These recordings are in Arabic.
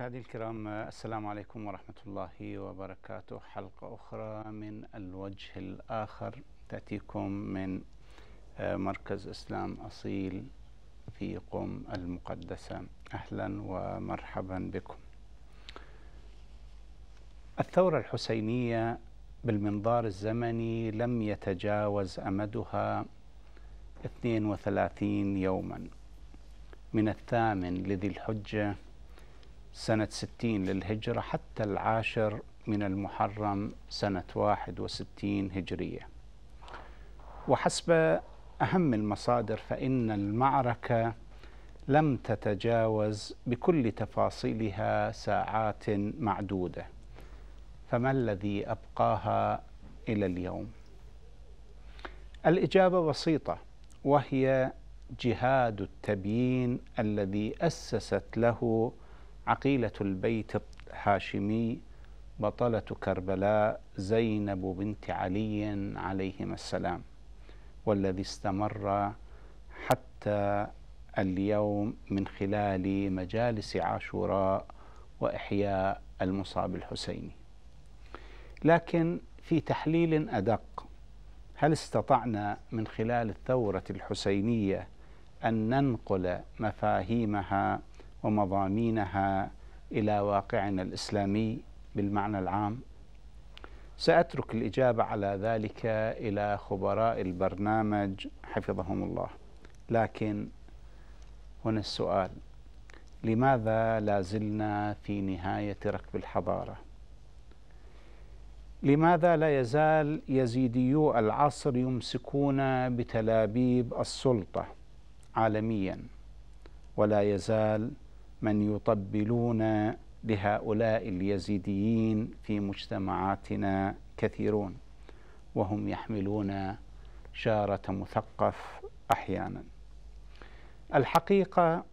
مشاهدي الكرام السلام عليكم ورحمة الله وبركاته حلقة أخرى من الوجه الآخر تأتيكم من آه، مركز إسلام أصيل في قم المقدسة أهلا ومرحبا بكم الثورة الحسينية بالمنظار الزمني لم يتجاوز أمدها 32 يوما من الثامن لذي الحجة سنة 60 للهجرة حتى العاشر من المحرم سنة 61 هجرية وحسب أهم المصادر فإن المعركة لم تتجاوز بكل تفاصيلها ساعات معدودة فما الذي أبقاها إلى اليوم؟ الإجابة بسيطة وهي جهاد التبيين الذي أسست له عقيلة البيت الهاشمي بطلة كربلاء زينب بنت علي عليهما السلام والذي استمر حتى اليوم من خلال مجالس عاشوراء وإحياء المصاب الحسيني لكن في تحليل أدق هل استطعنا من خلال الثورة الحسينية أن ننقل مفاهيمها ومضامينها إلى واقعنا الإسلامي بالمعنى العام سأترك الإجابة على ذلك إلى خبراء البرنامج حفظهم الله لكن هنا السؤال لماذا لا زلنا في نهاية ركب الحضارة؟ لماذا لا يزال يزيديو العصر يمسكون بتلابيب السلطة عالميا ولا يزال من يطبلون لهؤلاء اليزيديين في مجتمعاتنا كثيرون وهم يحملون شارة مثقف أحيانا الحقيقة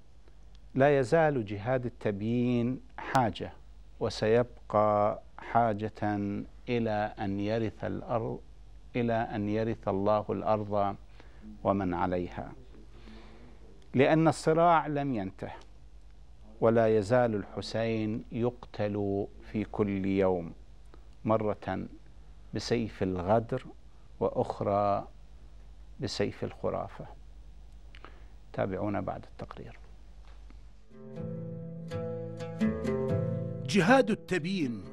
لا يزال جهاد التبيين حاجة وسيبقى حاجة إلى أن يرث الأرض إلى أن يرث الله الأرض ومن عليها لأن الصراع لم ينته ولا يزال الحسين يقتل في كل يوم مرة بسيف الغدر وأخرى بسيف الخرافة تابعونا بعد التقرير جهاد التبيين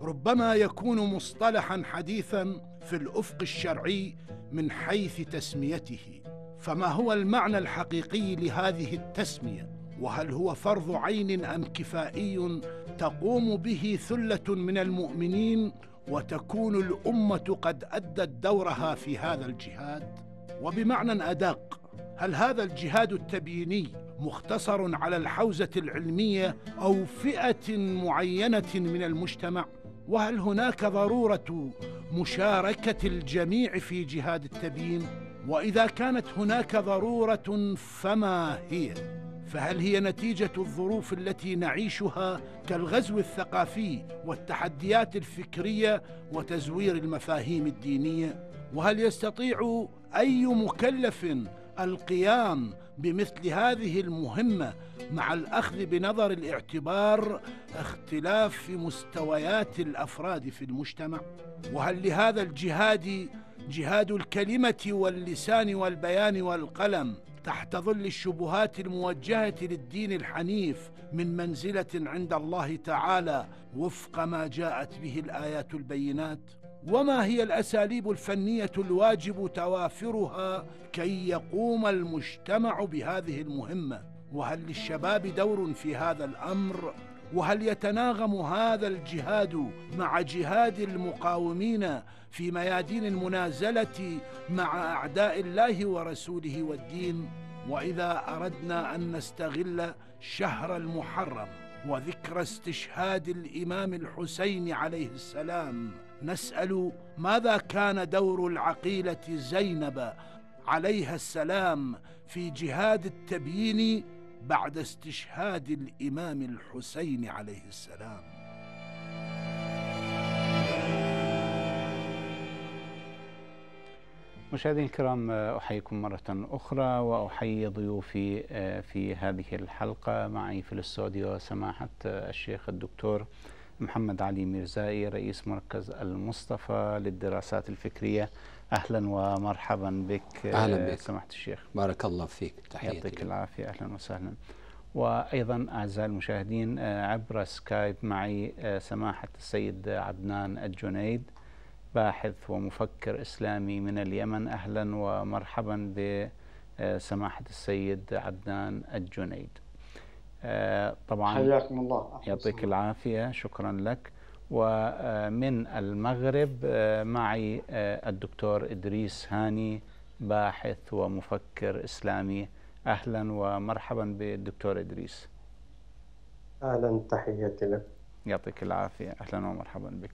ربما يكون مصطلحا حديثا في الأفق الشرعي من حيث تسميته فما هو المعنى الحقيقي لهذه التسميه وهل هو فرض عين ام كفائي تقوم به ثله من المؤمنين وتكون الامه قد ادت دورها في هذا الجهاد وبمعنى ادق هل هذا الجهاد التبييني مختصر على الحوزه العلميه او فئه معينه من المجتمع وهل هناك ضروره مشاركه الجميع في جهاد التبيين واذا كانت هناك ضروره فما هي فهل هي نتيجة الظروف التي نعيشها كالغزو الثقافي والتحديات الفكرية وتزوير المفاهيم الدينية؟ وهل يستطيع أي مكلف القيام بمثل هذه المهمة مع الأخذ بنظر الاعتبار اختلاف في مستويات الأفراد في المجتمع؟ وهل لهذا الجهاد جهاد الكلمة واللسان والبيان والقلم تحت ظل الشبهات الموجهه للدين الحنيف من منزله عند الله تعالى وفق ما جاءت به الايات البينات وما هي الاساليب الفنيه الواجب توافرها كي يقوم المجتمع بهذه المهمه وهل للشباب دور في هذا الامر وهل يتناغم هذا الجهاد مع جهاد المقاومين في ميادين المنازلة مع أعداء الله ورسوله والدين وإذا أردنا أن نستغل شهر المحرم وذكرى استشهاد الإمام الحسين عليه السلام نسأل ماذا كان دور العقيلة زينب عليها السلام في جهاد التبيين بعد استشهاد الإمام الحسين عليه السلام مشاهدينا الكرام آه، أحييكم مرة أخرى وأحيي ضيوفي آه، في هذه الحلقة معي في الاستوديو سماحة آه، الشيخ الدكتور محمد علي ميرزائي رئيس مركز المصطفى للدراسات الفكرية أهلا ومرحبا بك أهلا بك سماحة الشيخ بارك الله فيك تحياتي يعطيك العافية أهلا وسهلا وأيضا أعزائي المشاهدين عبر سكايب معي سماحة السيد عدنان الجنيد باحث ومفكر إسلامي من اليمن أهلا ومرحبا بسماحة آه، السيد عدنان الجنيد آه، طبعا حياكم الله يعطيك العافية شكرا لك ومن آه، المغرب معي الدكتور إدريس هاني باحث ومفكر إسلامي أهلا ومرحبا بالدكتور إدريس أهلا تحياتي لك يعطيك العافية أهلا ومرحبا بك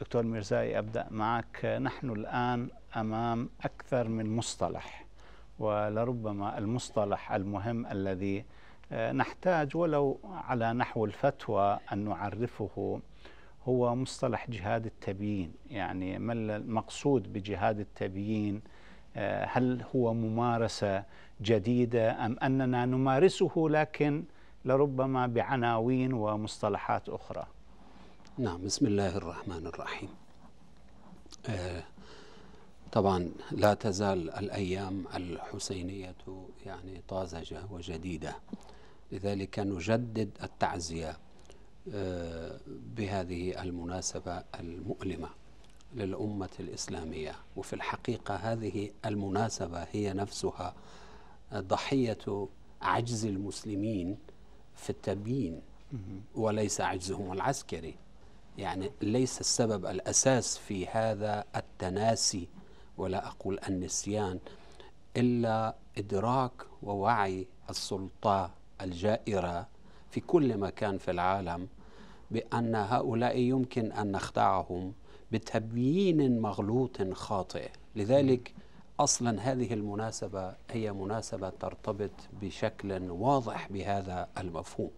دكتور ميرزاي أبدأ معك نحن الآن أمام أكثر من مصطلح ولربما المصطلح المهم الذي آه، نحتاج ولو على نحو الفتوى أن نعرفه هو مصطلح جهاد التبيين يعني ما المقصود بجهاد التبيين آه، هل هو ممارسة جديدة أم أننا نمارسه لكن لربما بعناوين ومصطلحات أخرى نعم بسم الله الرحمن الرحيم آه طبعا لا تزال الأيام الحسينية يعني طازجة وجديدة لذلك نجدد التعزية آه بهذه المناسبة المؤلمة للأمة الإسلامية وفي الحقيقة هذه المناسبة هي نفسها ضحية عجز المسلمين في التبيين وليس عجزهم العسكري يعني ليس السبب الأساس في هذا التناسي ولا أقول النسيان إلا إدراك ووعي السلطة الجائرة في كل مكان في العالم بأن هؤلاء يمكن أن نخدعهم بتبيين مغلوط خاطئ لذلك اصلا هذه المناسبه هي مناسبه ترتبط بشكل واضح بهذا المفهوم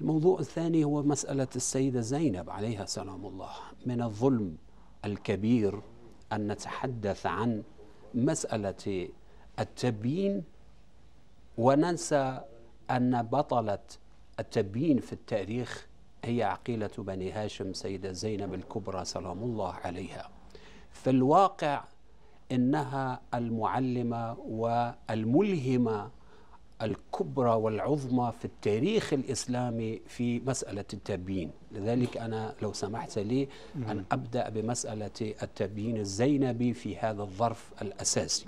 الموضوع الثاني هو مسألة السيدة زينب عليها سلام الله من الظلم الكبير أن نتحدث عن مسألة التبيين وننسى أن بطلة التبيين في التاريخ هي عقيلة بني هاشم سيدة زينب الكبرى سلام الله عليها في الواقع إنها المعلمة والملهمة الكبرى والعظمى في التاريخ الإسلامي في مسألة التبيين لذلك أنا لو سمحت لي أن أبدأ بمسألة التبيين الزينبي في هذا الظرف الأساسي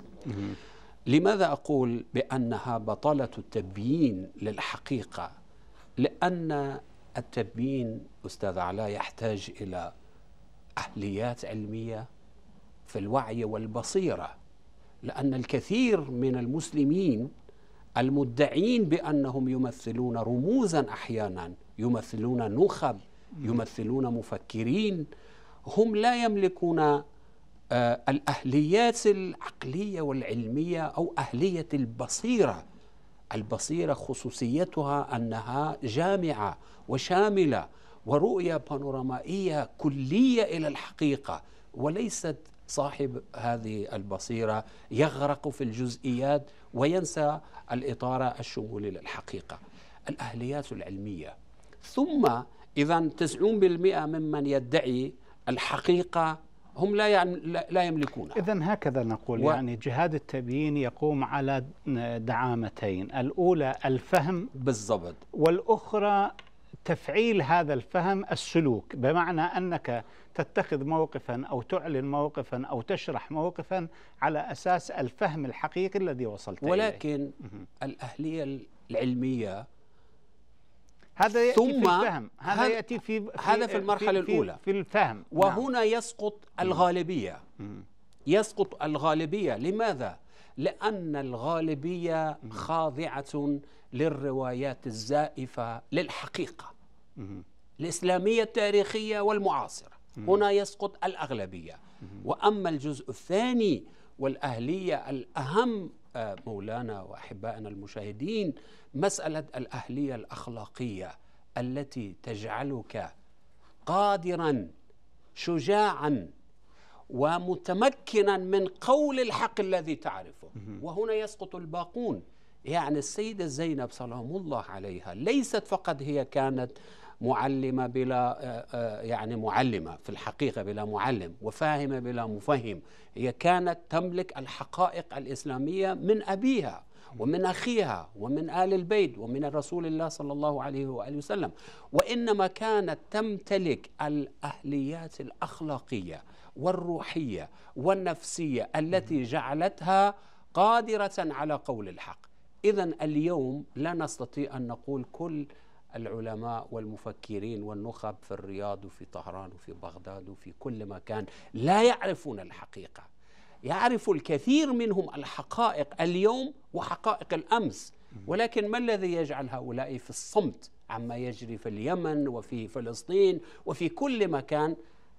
لماذا أقول بأنها بطلة التبيين للحقيقة لأن التبيين أستاذ علاء يحتاج إلى أهليات علمية في الوعي والبصيرة لأن الكثير من المسلمين المدعين بأنهم يمثلون رموزا أحيانا يمثلون نخب يمثلون مفكرين هم لا يملكون آه، الأهليات العقلية والعلمية أو أهلية البصيرة البصيرة خصوصيتها أنها جامعة وشاملة ورؤية بانورامائية كلية إلى الحقيقة وليست صاحب هذه البصيرة يغرق في الجزئيات وينسى الإطار الشمولي للحقيقة الأهليات العلمية ثم إذا 90% ممن يدعي الحقيقة هم لا يعني لا يملكونها إذا هكذا نقول و... يعني جهاد التبيين يقوم على دعامتين الأولى الفهم بالضبط والأخرى تفعيل هذا الفهم السلوك بمعنى أنك تتخذ موقفا أو تعلن موقفا أو تشرح موقفا على أساس الفهم الحقيقي الذي وصلت ولكن إليه ولكن الأهلية العلمية هذا يأتي ثم في الفهم هذا, هذا يأتي في, في هذا في المرحلة في الأولى في الفهم نعم. وهنا نعم. يسقط الغالبية يسقط الغالبية لماذا؟ لأن الغالبية خاضعة للروايات الزائفة للحقيقة الإسلامية التاريخية والمعاصرة هنا يسقط الأغلبية وأما الجزء الثاني والأهلية الأهم آه، مولانا وأحبائنا المشاهدين مسألة الأهلية الأخلاقية التي تجعلك قادرا شجاعا ومتمكنا من قول الحق الذي تعرفه وهنا يسقط الباقون يعني السيدة زينب سلام الله عليها ليست فقط هي كانت معلمة بلا آه، آه، يعني معلمة في الحقيقة بلا معلم وفاهمة بلا مفهم هي كانت تملك الحقائق الإسلامية من أبيها ومن أخيها ومن آل البيت ومن رسول الله صلى الله عليه وآله وسلم وإنما كانت تمتلك الأهليات الأخلاقية والروحية والنفسية التي جعلتها قادرة على قول الحق إذا اليوم لا نستطيع أن نقول كل العلماء والمفكرين والنخب في الرياض وفي طهران وفي بغداد وفي كل مكان لا يعرفون الحقيقه يعرف الكثير منهم الحقائق اليوم وحقائق الامس ولكن ما الذي يجعل هؤلاء في الصمت عما يجري في اليمن وفي فلسطين وفي كل مكان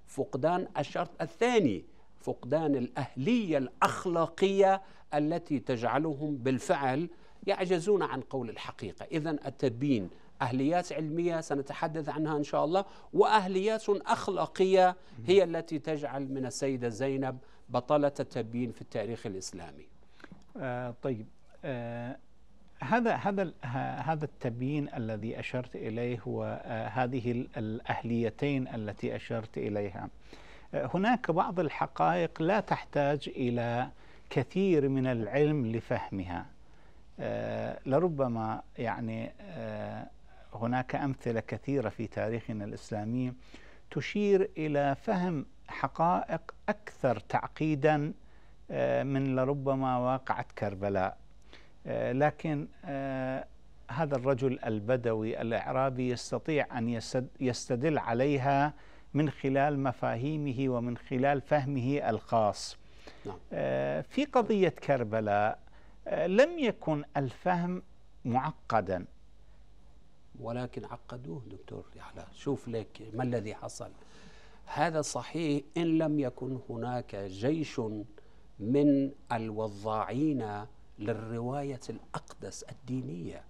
فقدان الشرط الثاني فقدان الاهليه الاخلاقيه التي تجعلهم بالفعل يعجزون عن قول الحقيقه اذا التبين أهليات علمية سنتحدث عنها إن شاء الله وأهليات أخلاقية هي التي تجعل من السيدة زينب بطلة التبيين في التاريخ الإسلامي آه طيب آه هذا هذا هذا التبيين الذي اشرت اليه وهذه آه، الاهليتين التي اشرت اليها آه، هناك بعض الحقائق لا تحتاج الى كثير من العلم لفهمها آه، لربما يعني هناك امثله كثيره في تاريخنا الاسلامي تشير الى فهم حقائق اكثر تعقيدا آه، من لربما واقعه كربلاء آه، لكن آه، هذا الرجل البدوي الاعرابي يستطيع ان يستدل عليها من خلال مفاهيمه ومن خلال فهمه الخاص نعم. في قضيه كربلاء لم يكن الفهم معقدا ولكن عقدوه دكتور يحلى شوف لك ما الذي حصل هذا صحيح إن لم يكن هناك جيش من الوضاعين للرواية الأقدس الدينية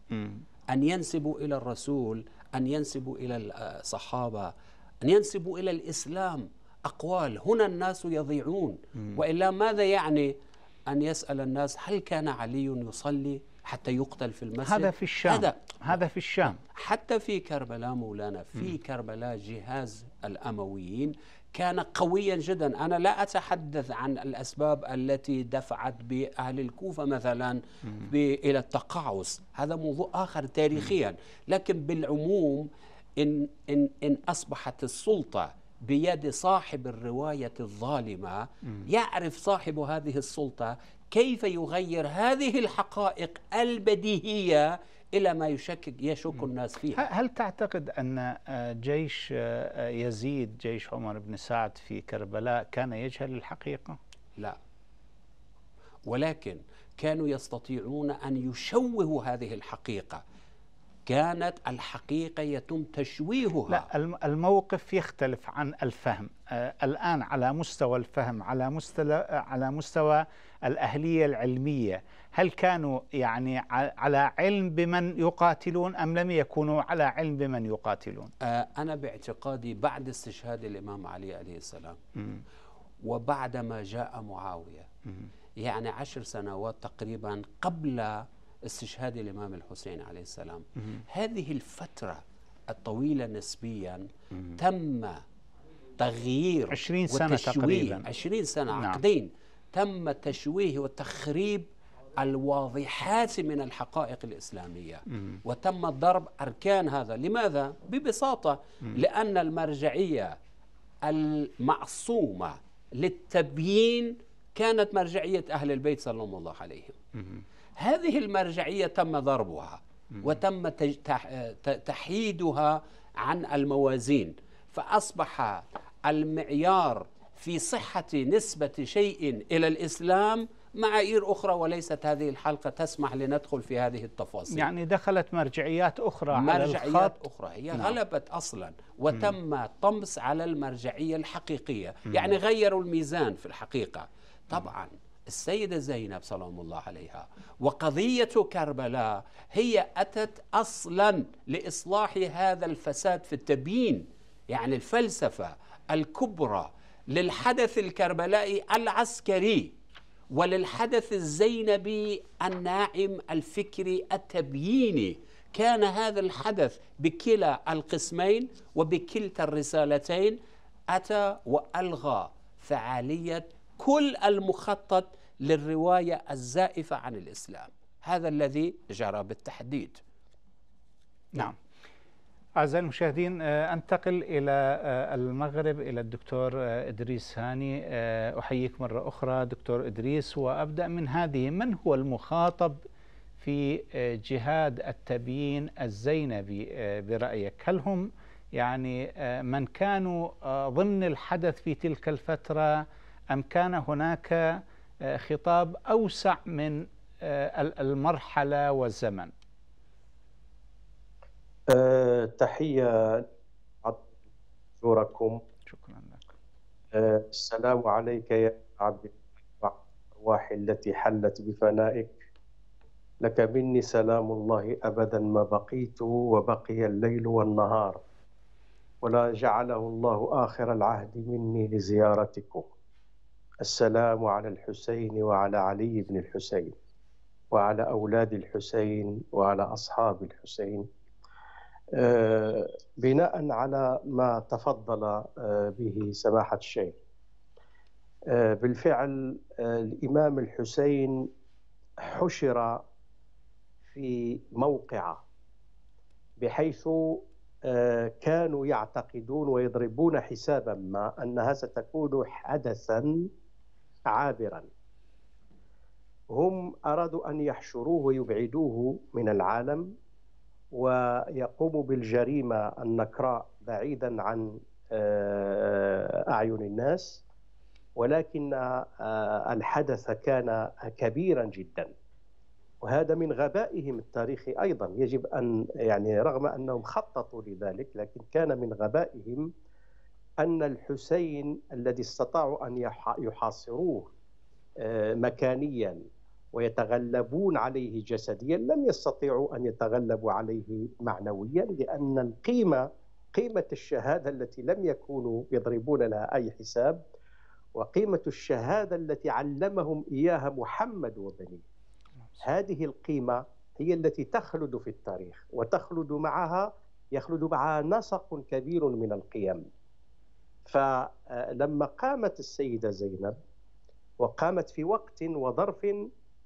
أن ينسبوا إلى الرسول أن ينسبوا إلى آه، الصحابة أن ينسبوا إلى الإسلام أقوال هنا الناس يضيعون وإلا ماذا يعني أن يسأل الناس هل كان علي يصلي حتى يقتل في المسجد هذا في الشام هذا, هذا في الشام حتى في كربلاء مولانا في م. كربلاء جهاز الأمويين كان قويا جدا أنا لا أتحدث عن الأسباب التي دفعت بأهل الكوفة مثلا إلى التقاعس هذا موضوع آخر تاريخيا لكن بالعموم إن, إن, إن أصبحت السلطة بيد صاحب الرواية الظالمة يعرف صاحب هذه السلطة كيف يغير هذه الحقائق البديهيه الى ما يشكك يشك الناس فيه هل تعتقد ان آه، جيش آه، يزيد جيش عمر بن سعد في كربلاء كان يجهل الحقيقه لا ولكن كانوا يستطيعون ان يشوهوا هذه الحقيقه كانت الحقيقه يتم تشويهها لا الموقف يختلف عن الفهم آه، الان على مستوى الفهم على مستوى على مستوى الأهلية العلمية هل كانوا يعني على علم بمن يقاتلون أم لم يكونوا على علم بمن يقاتلون آه، أنا باعتقادي بعد استشهاد الإمام علي عليه السلام م. وبعدما جاء معاوية يعني عشر سنوات تقريبا قبل استشهاد الإمام الحسين عليه السلام هذه الفترة الطويلة نسبيا تم تغيير 20 سنة تقريبا 20 سنة نعم. عقدين تم تشويه وتخريب الواضحات من الحقائق الإسلامية وتم ضرب أركان هذا لماذا؟ ببساطة لأن المرجعية المعصومة للتبيين كانت مرجعية أهل البيت صلى الله وسلم هذه المرجعية تم ضربها وتم تحييدها عن الموازين فأصبح المعيار في صحة نسبة شيء إلى الإسلام معايير أخرى وليست هذه الحلقة تسمح لندخل في هذه التفاصيل يعني دخلت مرجعيات أخرى مرجعيات على أخرى هي نعم. غلبت أصلا وتم م. طمس على المرجعية الحقيقية م. يعني غيروا الميزان في الحقيقة طبعا السيدة زينب سلام الله عليها وقضية كربلاء هي أتت أصلا لإصلاح هذا الفساد في التبيين يعني الفلسفة الكبرى للحدث الكربلائي العسكري وللحدث الزينبي الناعم الفكري التبييني كان هذا الحدث بكلا القسمين وبكلتا الرسالتين أتى وألغى فعالية كل المخطط للرواية الزائفة عن الإسلام هذا الذي جرى بالتحديد نعم أعزائي المشاهدين آه، أنتقل إلى آه، المغرب إلى الدكتور آه، إدريس هاني أحييك مرة أخرى دكتور إدريس وأبدأ من هذه من هو المخاطب في جهاد التبيين الزينبي برأيك هل هم يعني من كانوا ضمن الحدث في تلك الفترة أم كان هناك خطاب أوسع من المرحلة والزمن آه، تحية زوركم شكرا لك آه، السلام عليك يا عبد الأرواح التي حلت بفنائك لك مني سلام الله أبدا ما بقيت وبقي الليل والنهار ولا جعله الله آخر العهد مني لزيارتكم السلام على الحسين وعلى علي بن الحسين وعلى أولاد الحسين وعلى أصحاب الحسين آه، بناء على ما تفضل آه، به سماحة الشيخ آه، بالفعل الإمام الحسين حشر في موقعه بحيث كانوا يعتقدون ويضربون حسابا ما أنها ستكون حدثا عابرا هم أرادوا أن يحشروه ويبعدوه من العالم ويقوم بالجريمه النكراء بعيدا عن آه، اعين الناس ولكن آه، الحدث كان كبيرا جدا وهذا من غبائهم التاريخي ايضا يجب ان يعني رغم انهم خططوا لذلك لكن كان من غبائهم ان الحسين الذي استطاعوا ان يحاصروه آه، مكانيا ويتغلبون عليه جسديا لم يستطيعوا ان يتغلبوا عليه معنويا لان القيمه قيمه الشهاده التي لم يكونوا يضربون لها اي حساب وقيمه الشهاده التي علمهم اياها محمد وبنيه. هذه القيمه هي التي تخلد في التاريخ وتخلد معها يخلد معها نسق كبير من القيم. فلما قامت السيده زينب وقامت في وقت وظرف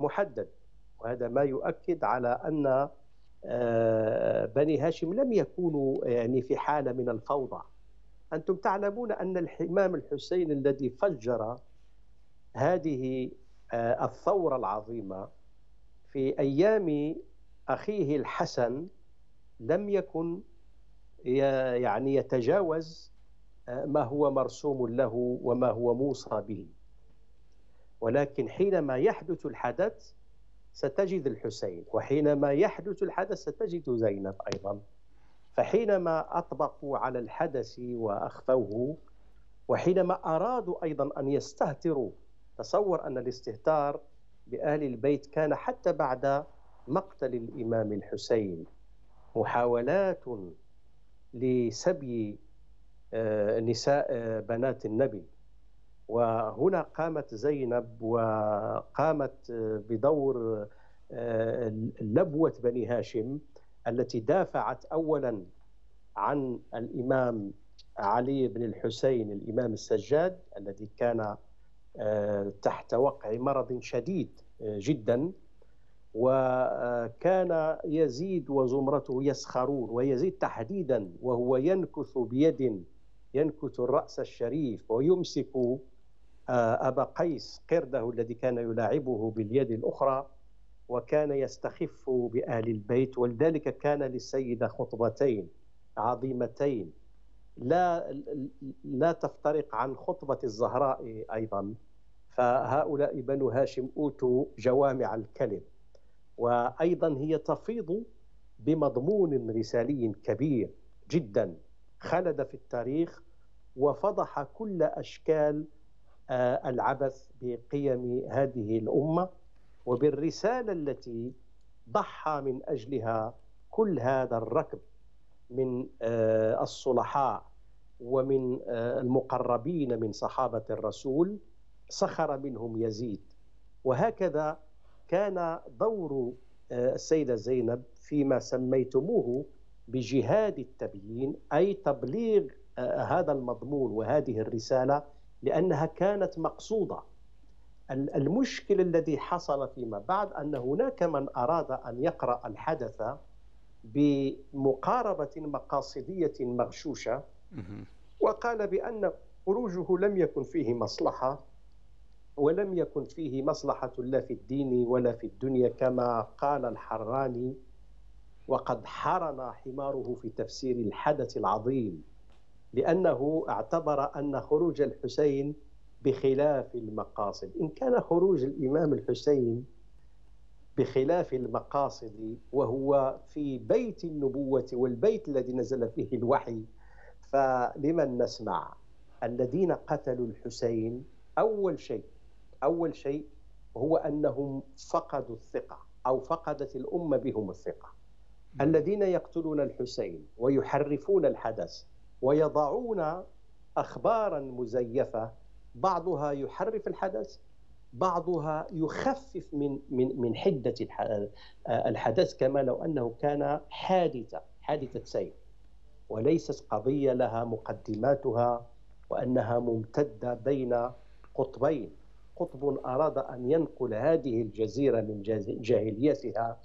محدد وهذا ما يؤكد على أن آه، بني هاشم لم يكونوا يعني في حالة من الفوضى أنتم تعلمون أن الإمام الحسين الذي فجر هذه آه، الثورة العظيمة في أيام أخيه الحسن لم يكن يعني يتجاوز آه، ما هو مرسوم له وما هو موصى به ولكن حينما يحدث الحدث ستجد الحسين وحينما يحدث الحدث ستجد زينب أيضا فحينما أطبقوا على الحدث وأخفوه وحينما أرادوا أيضا أن يستهتروا تصور أن الاستهتار بأهل البيت كان حتى بعد مقتل الإمام الحسين محاولات لسبي آه، نساء آه، بنات النبي وهنا قامت زينب وقامت بدور آه، لبوة بني هاشم التي دافعت أولا عن الإمام علي بن الحسين الإمام السجاد الذي كان آه، تحت وقع مرض شديد آه، جدا وكان يزيد وزمرته يسخرون ويزيد تحديدا وهو ينكث بيد ينكث الرأس الشريف ويمسك آه، أبا قيس قرده الذي كان يلاعبه باليد الأخرى وكان يستخف بأهل البيت ولذلك كان للسيدة خطبتين عظيمتين لا لا تفترق عن خطبة الزهراء أيضا فهؤلاء بنو هاشم أوتوا جوامع الكلم وأيضا هي تفيض بمضمون رسالي كبير جدا خلد في التاريخ وفضح كل أشكال العبث بقيم هذه الامه وبالرساله التي ضحى من اجلها كل هذا الركب من آه، الصلحاء ومن آه، المقربين من صحابه الرسول سخر منهم يزيد وهكذا كان دور آه، السيده زينب فيما سميتموه بجهاد التبيين اي تبليغ هذا المضمون وهذه الرساله لأنها كانت مقصودة المشكل الذي حصل فيما بعد أن هناك من أراد أن يقرأ الحدث بمقاربة مقاصدية مغشوشة وقال بأن خروجه لم يكن فيه مصلحة ولم يكن فيه مصلحة لا في الدين ولا في الدنيا كما قال الحراني وقد حرن حماره في تفسير الحدث العظيم لأنه اعتبر أن خروج الحسين بخلاف المقاصد إن كان خروج الإمام الحسين بخلاف المقاصد وهو في بيت النبوة والبيت الذي نزل فيه الوحي فلمن نسمع الذين قتلوا الحسين أول شيء أول شيء هو أنهم فقدوا الثقة أو فقدت الأمة بهم الثقة نعم. الذين يقتلون الحسين ويحرفون الحدث ويضعون اخبارا مزيفه بعضها يحرف الحدث بعضها يخفف من من من حده الحدث كما لو انه كان حادثه حادثه سير وليست قضيه لها مقدماتها وانها ممتده بين قطبين قطب اراد ان ينقل هذه الجزيره من جاهليتها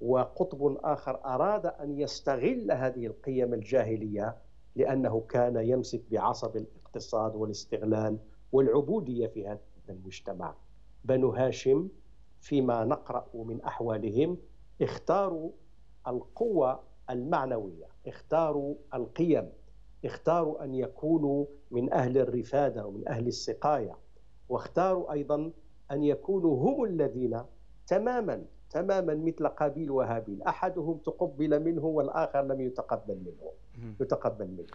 وقطب آخر أراد أن يستغل هذه القيم الجاهلية لأنه كان يمسك بعصب الاقتصاد والاستغلال والعبودية في هذا المجتمع بنو هاشم فيما نقرأ من أحوالهم اختاروا القوة المعنوية اختاروا القيم اختاروا أن يكونوا من أهل الرفادة ومن أهل السقاية واختاروا أيضا أن يكونوا هم الذين تماما تماما مثل قابيل وهابيل احدهم تقبل منه والاخر لم يتقبل منه يتقبل منه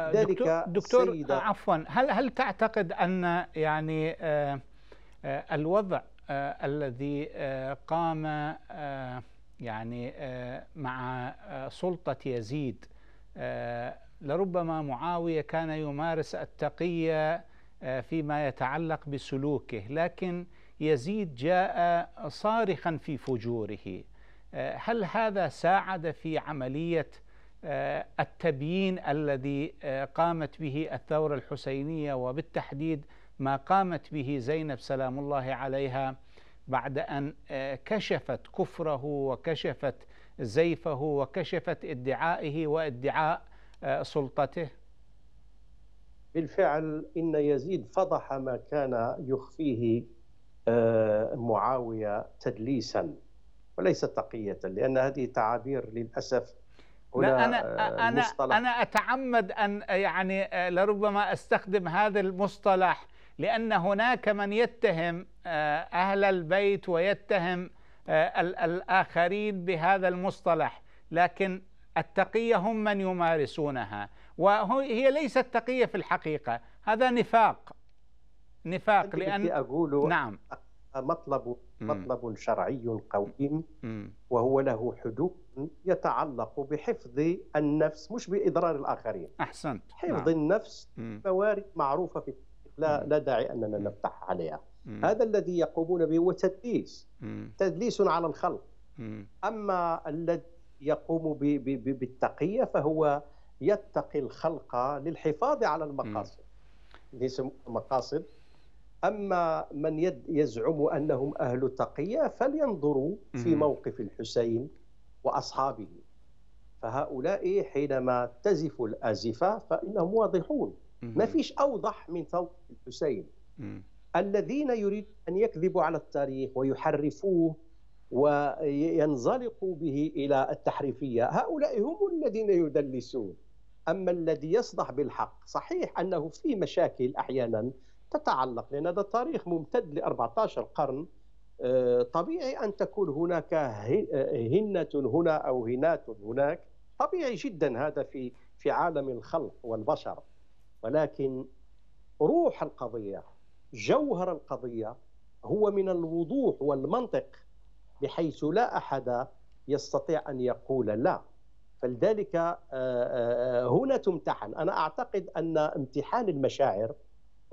آه، ذلك دكتور, دكتور عفوا هل هل تعتقد ان يعني آه، آه، الوضع الذي قام يعني مع سلطه يزيد لربما معاويه كان يمارس التقيه فيما يتعلق بسلوكه لكن يزيد جاء صارخا في فجوره آه، هل هذا ساعد في عملية آه، التبيين الذي آه، قامت به الثورة الحسينية وبالتحديد ما قامت به زينب سلام الله عليها بعد أن كشفت كفره وكشفت زيفه وكشفت ادعائه وادعاء سلطته بالفعل إن يزيد فضح ما كان يخفيه آه، معاوية تدليسا وليس تقية لأن هذه تعابير للأسف هنا آه، أنا أنا مصطلح أنا أتعمد أن يعني آه، لربما أستخدم هذا المصطلح لأن هناك من يتهم أهل البيت ويتهم الآخرين بهذا المصطلح لكن التقية هم من يمارسونها وهي ليست تقية في الحقيقة هذا نفاق نفاق لأن أقوله نعم مطلب مطلب شرعي قويم وهو له حدود يتعلق بحفظ النفس مش بإضرار الآخرين أحسنت حفظ نعم. النفس موارد معروفة في لا لا داعي أننا نفتح عليها هذا الذي يقومون به هو تدليس تدليس على الخلق أما الذي يقوم بالتقية فهو يتقي الخلق للحفاظ على المقاصد ليس مقاصد أما من يزعم أنهم أهل تقية فلينظروا في موقف الحسين وأصحابه فهؤلاء حينما تزف الآزفة فإنهم واضحون ما فيش أوضح من صوت الحسين الذين يريد أن يكذبوا على التاريخ ويحرفوه وينزلقوا به إلى التحريفية هؤلاء هم الذين يدلسون أما الذي يصدح بالحق صحيح أنه في مشاكل أحيانا تتعلق لأن هذا تاريخ ممتد ل 14 قرن آه، طبيعي أن تكون هناك آه، هنة هنا أو هنات هناك طبيعي جدا هذا في في عالم الخلق والبشر ولكن روح القضية جوهر القضية هو من الوضوح والمنطق بحيث لا أحد يستطيع أن يقول لا فلذلك آه، هنا تمتحن أنا أعتقد أن امتحان المشاعر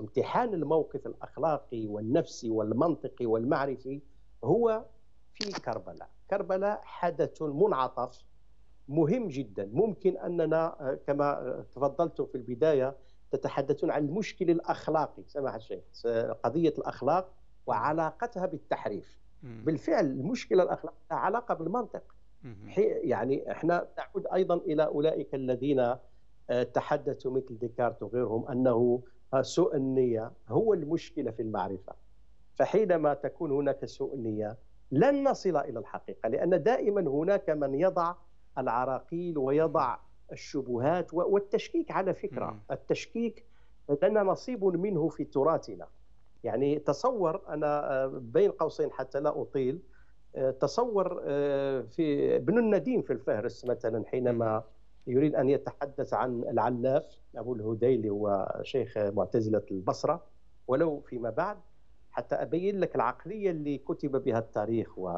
امتحان الموقف الاخلاقي والنفسي والمنطقي والمعرفي هو في كربلاء كربلاء حدث منعطف مهم جدا ممكن اننا آه، كما آه، تفضلت في البدايه تتحدثون عن المشكل الاخلاقي سماحه الشيخ قضيه الاخلاق وعلاقتها بالتحريف بالفعل المشكله الاخلاقيه علاقه بالمنطق يعني احنا نعود ايضا الى اولئك الذين آه، تحدثوا مثل ديكارت وغيرهم انه سوء النية هو المشكلة في المعرفة فحينما تكون هناك سوء النية لن نصل إلى الحقيقة لأن دائما هناك من يضع العراقيل ويضع الشبهات والتشكيك على فكرة التشكيك لنا نصيب منه في تراثنا يعني تصور أنا آه، بين قوسين حتى لا أطيل آه، تصور آه، في ابن النديم في الفهرس مثلا حينما يريد أن يتحدث عن العلاف أبو الهديلي هو شيخ معتزلة البصرة ولو فيما بعد حتى أبين لك العقلية اللي كتب بها التاريخ و...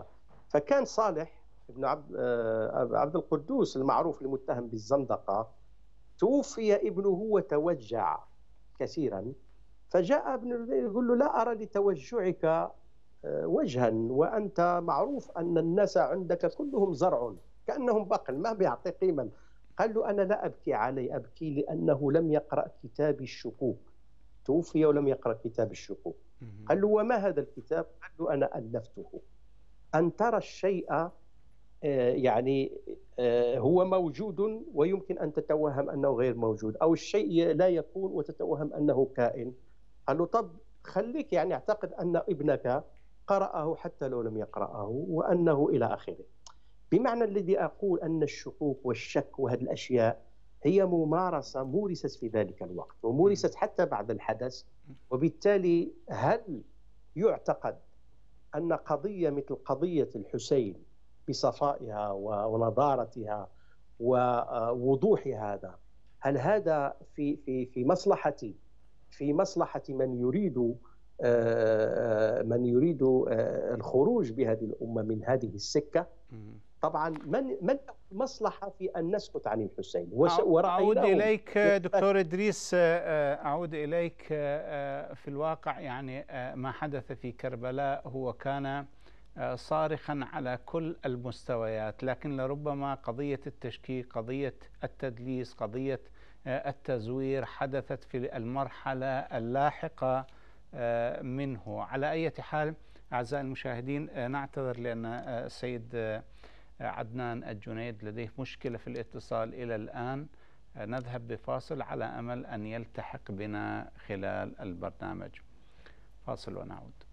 فكان صالح ابن عبد, آه، عبد القدوس المعروف المتهم بالزندقة توفي ابنه وتوجع كثيرا فجاء ابن يقول له لا أرى لتوجعك آه، وجها وأنت معروف أن الناس عندك كلهم زرع كأنهم بقل ما بيعطي قيمة قال له أنا لا أبكي علي أبكي لأنه لم يقرأ كتاب الشكوك توفي ولم يقرأ كتاب الشكوك قال له وما هذا الكتاب قال له أنا ألفته أن ترى الشيء آه، يعني آه، هو موجود ويمكن أن تتوهم أنه غير موجود أو الشيء لا يكون وتتوهم أنه كائن قال له طب خليك يعني أعتقد أن ابنك قرأه حتى لو لم يقرأه وأنه إلى آخره بمعنى الذي اقول ان الشكوك والشك وهذه الاشياء هي ممارسه مورست في ذلك الوقت ومورست حتى بعد الحدث وبالتالي هل يعتقد ان قضيه مثل قضيه الحسين بصفائها ونضارتها ووضوح هذا هل هذا في في في مصلحه في مصلحه من يريد آه، آه، من يريد آه، الخروج بهذه الامه من هذه السكه طبعا من من مصلحه في ان نسكت عن الحسين اعود اليك دكتور ادريس آه، آه، اعود اليك آه، في الواقع يعني ما حدث في كربلاء هو كان صارخا على كل المستويات لكن لربما قضيه التشكيك قضيه التدليس قضيه التزوير حدثت في المرحله اللاحقه منه على اي حال اعزائي المشاهدين نعتذر لان السيد عدنان الجنيد لديه مشكلة في الاتصال إلى الآن نذهب بفاصل على أمل أن يلتحق بنا خلال البرنامج فاصل ونعود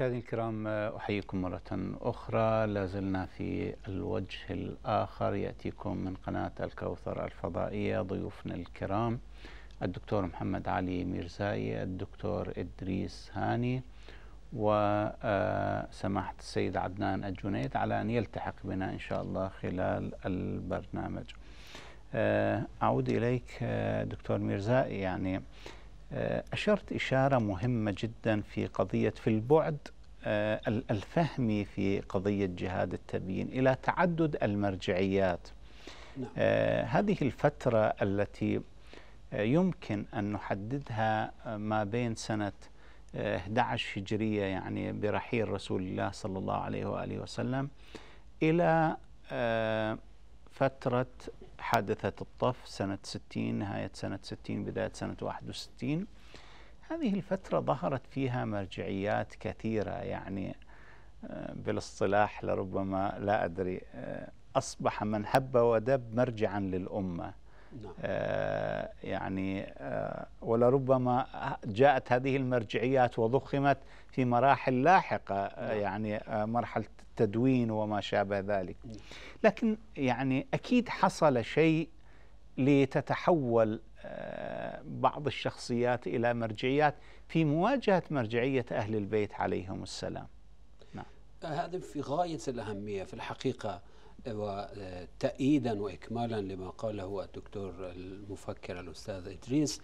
مشاهدينا الكرام أحييكم مرة أخرى لازلنا في الوجه الآخر يأتيكم من قناة الكوثر الفضائية ضيوفنا الكرام الدكتور محمد علي ميرزاي الدكتور إدريس هاني وسماحة آه، السيد عدنان الجنيد على أن يلتحق بنا إن شاء الله خلال البرنامج آه، أعود إليك آه، دكتور ميرزاي يعني آه، أشرت إشارة مهمة جدا في قضية في البعد آه، الفهمي في قضية جهاد التبيين إلى تعدد المرجعيات نعم. آه، هذه الفترة التي يمكن أن نحددها ما بين سنة 11 هجرية يعني برحيل رسول الله صلى الله عليه وآله وسلم إلى فترة حادثة الطف سنة 60 نهاية سنة 60 بداية سنة 61 هذه الفترة ظهرت فيها مرجعيات كثيرة يعني آه، بالاصطلاح لربما لا أدري آه، أصبح من هب ودب مرجعا للأمة نعم. آه، يعني ولربما جاءت هذه المرجعيات وضخمت في مراحل لاحقة نعم. يعني مرحلة التدوين وما شابه ذلك لكن يعني أكيد حصل شيء لتتحول آه، بعض الشخصيات إلى مرجعيات في مواجهة مرجعية أهل البيت عليهم السلام نعم. آه، هذا في غاية الأهمية في الحقيقة وتأييدا آه، وإكمالا لما قاله الدكتور المفكر الأستاذ إدريس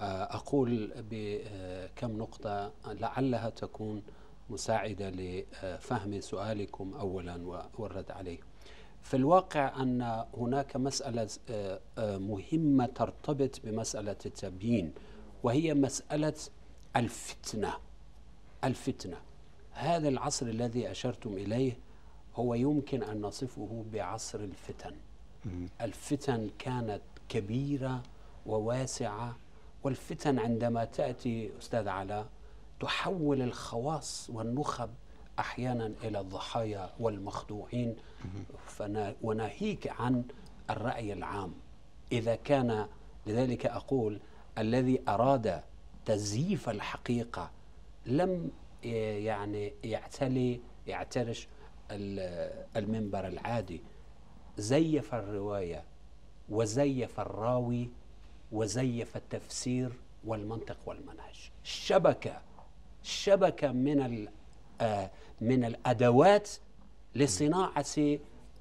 أقول بكم نقطة لعلها تكون مساعدة لفهم سؤالكم أولا والرد عليه في الواقع أن هناك مسألة آه، آه، مهمة ترتبط بمسألة التبيين وهي مسألة الفتنة الفتنة هذا العصر الذي أشرتم إليه هو يمكن أن نصفه بعصر الفتن الفتن كانت كبيرة وواسعة والفتن عندما تأتي أستاذ علاء تحول الخواص والنخب احيانا الى الضحايا والمخدوعين وناهيك عن الراي العام اذا كان لذلك اقول الذي اراد تزييف الحقيقه لم آه، يعني يعتلي يعترش المنبر العادي زيف الروايه وزيف الراوي وزيف التفسير والمنطق والمنهج شبكه شبكة من آه، من الأدوات لصناعة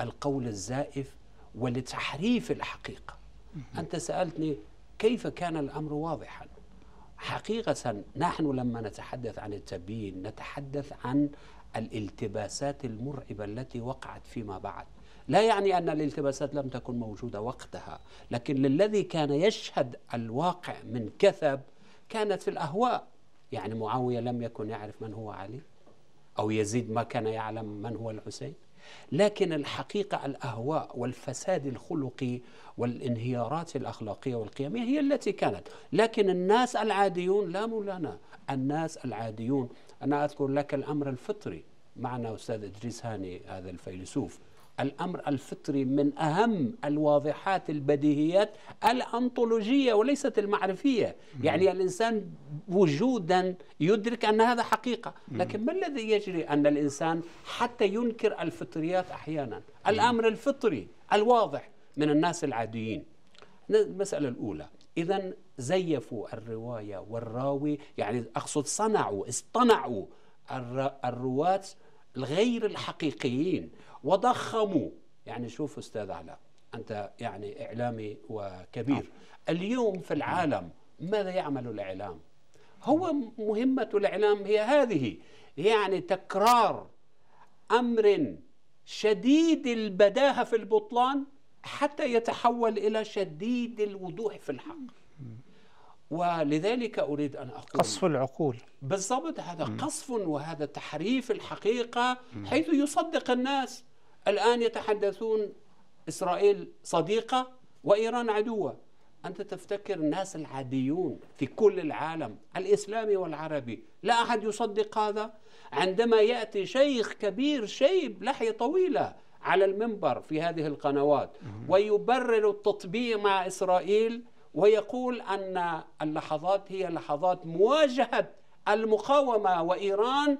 القول الزائف ولتحريف الحقيقة أنت سألتني كيف كان الأمر واضحا حقيقة نحن لما نتحدث عن التبيين نتحدث عن الالتباسات المرعبة التي وقعت فيما بعد لا يعني أن الالتباسات لم تكن موجودة وقتها لكن للذي كان يشهد الواقع من كثب كانت في الأهواء يعني معاوية لم يكن يعرف من هو علي أو يزيد ما كان يعلم من هو الحسين لكن الحقيقة الأهواء والفساد الخلقي والانهيارات الأخلاقية والقيمية هي التي كانت لكن الناس العاديون لا مولانا الناس العاديون أنا أذكر لك الأمر الفطري معنا أستاذ إدريس هاني هذا الفيلسوف الامر الفطري من اهم الواضحات البديهيات الانطولوجيه وليست المعرفيه، يعني الانسان وجودا يدرك ان هذا حقيقه، لكن ما الذي يجري ان الانسان حتى ينكر الفطريات احيانا، الامر الفطري الواضح من الناس العاديين. المساله الاولى، اذا زيفوا الروايه والراوي، يعني اقصد صنعوا اصطنعوا الرواة الغير الحقيقيين وضخموا يعني شوف أستاذ علاء أنت يعني إعلامي وكبير نعم. اليوم في العالم ماذا يعمل الإعلام نعم. هو مهمة الإعلام هي هذه يعني تكرار أمر شديد البداهة في البطلان حتى يتحول إلى شديد الوضوح في الحق نعم. ولذلك أريد أن أقول قصف العقول بالضبط هذا قصف وهذا تحريف الحقيقة حيث يصدق الناس الآن يتحدثون إسرائيل صديقة وإيران عدوة أنت تفتكر الناس العاديون في كل العالم الإسلامي والعربي لا أحد يصدق هذا عندما يأتي شيخ كبير شيب لحية طويلة على المنبر في هذه القنوات ويبرر التطبيع مع إسرائيل ويقول أن اللحظات هي لحظات مواجهة المقاومة وإيران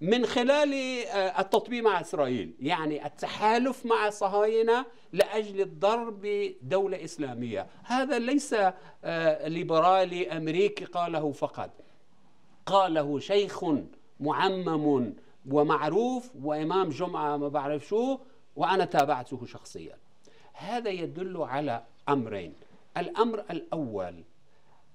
من خلال آه، التطبيع مع إسرائيل يعني التحالف مع صهاينة لأجل الضرب دولة إسلامية هذا ليس آه، ليبرالي أمريكي قاله فقط قاله شيخ معمم ومعروف وإمام جمعة ما بعرف شو وأنا تابعته شخصيا هذا يدل على أمرين الأمر الأول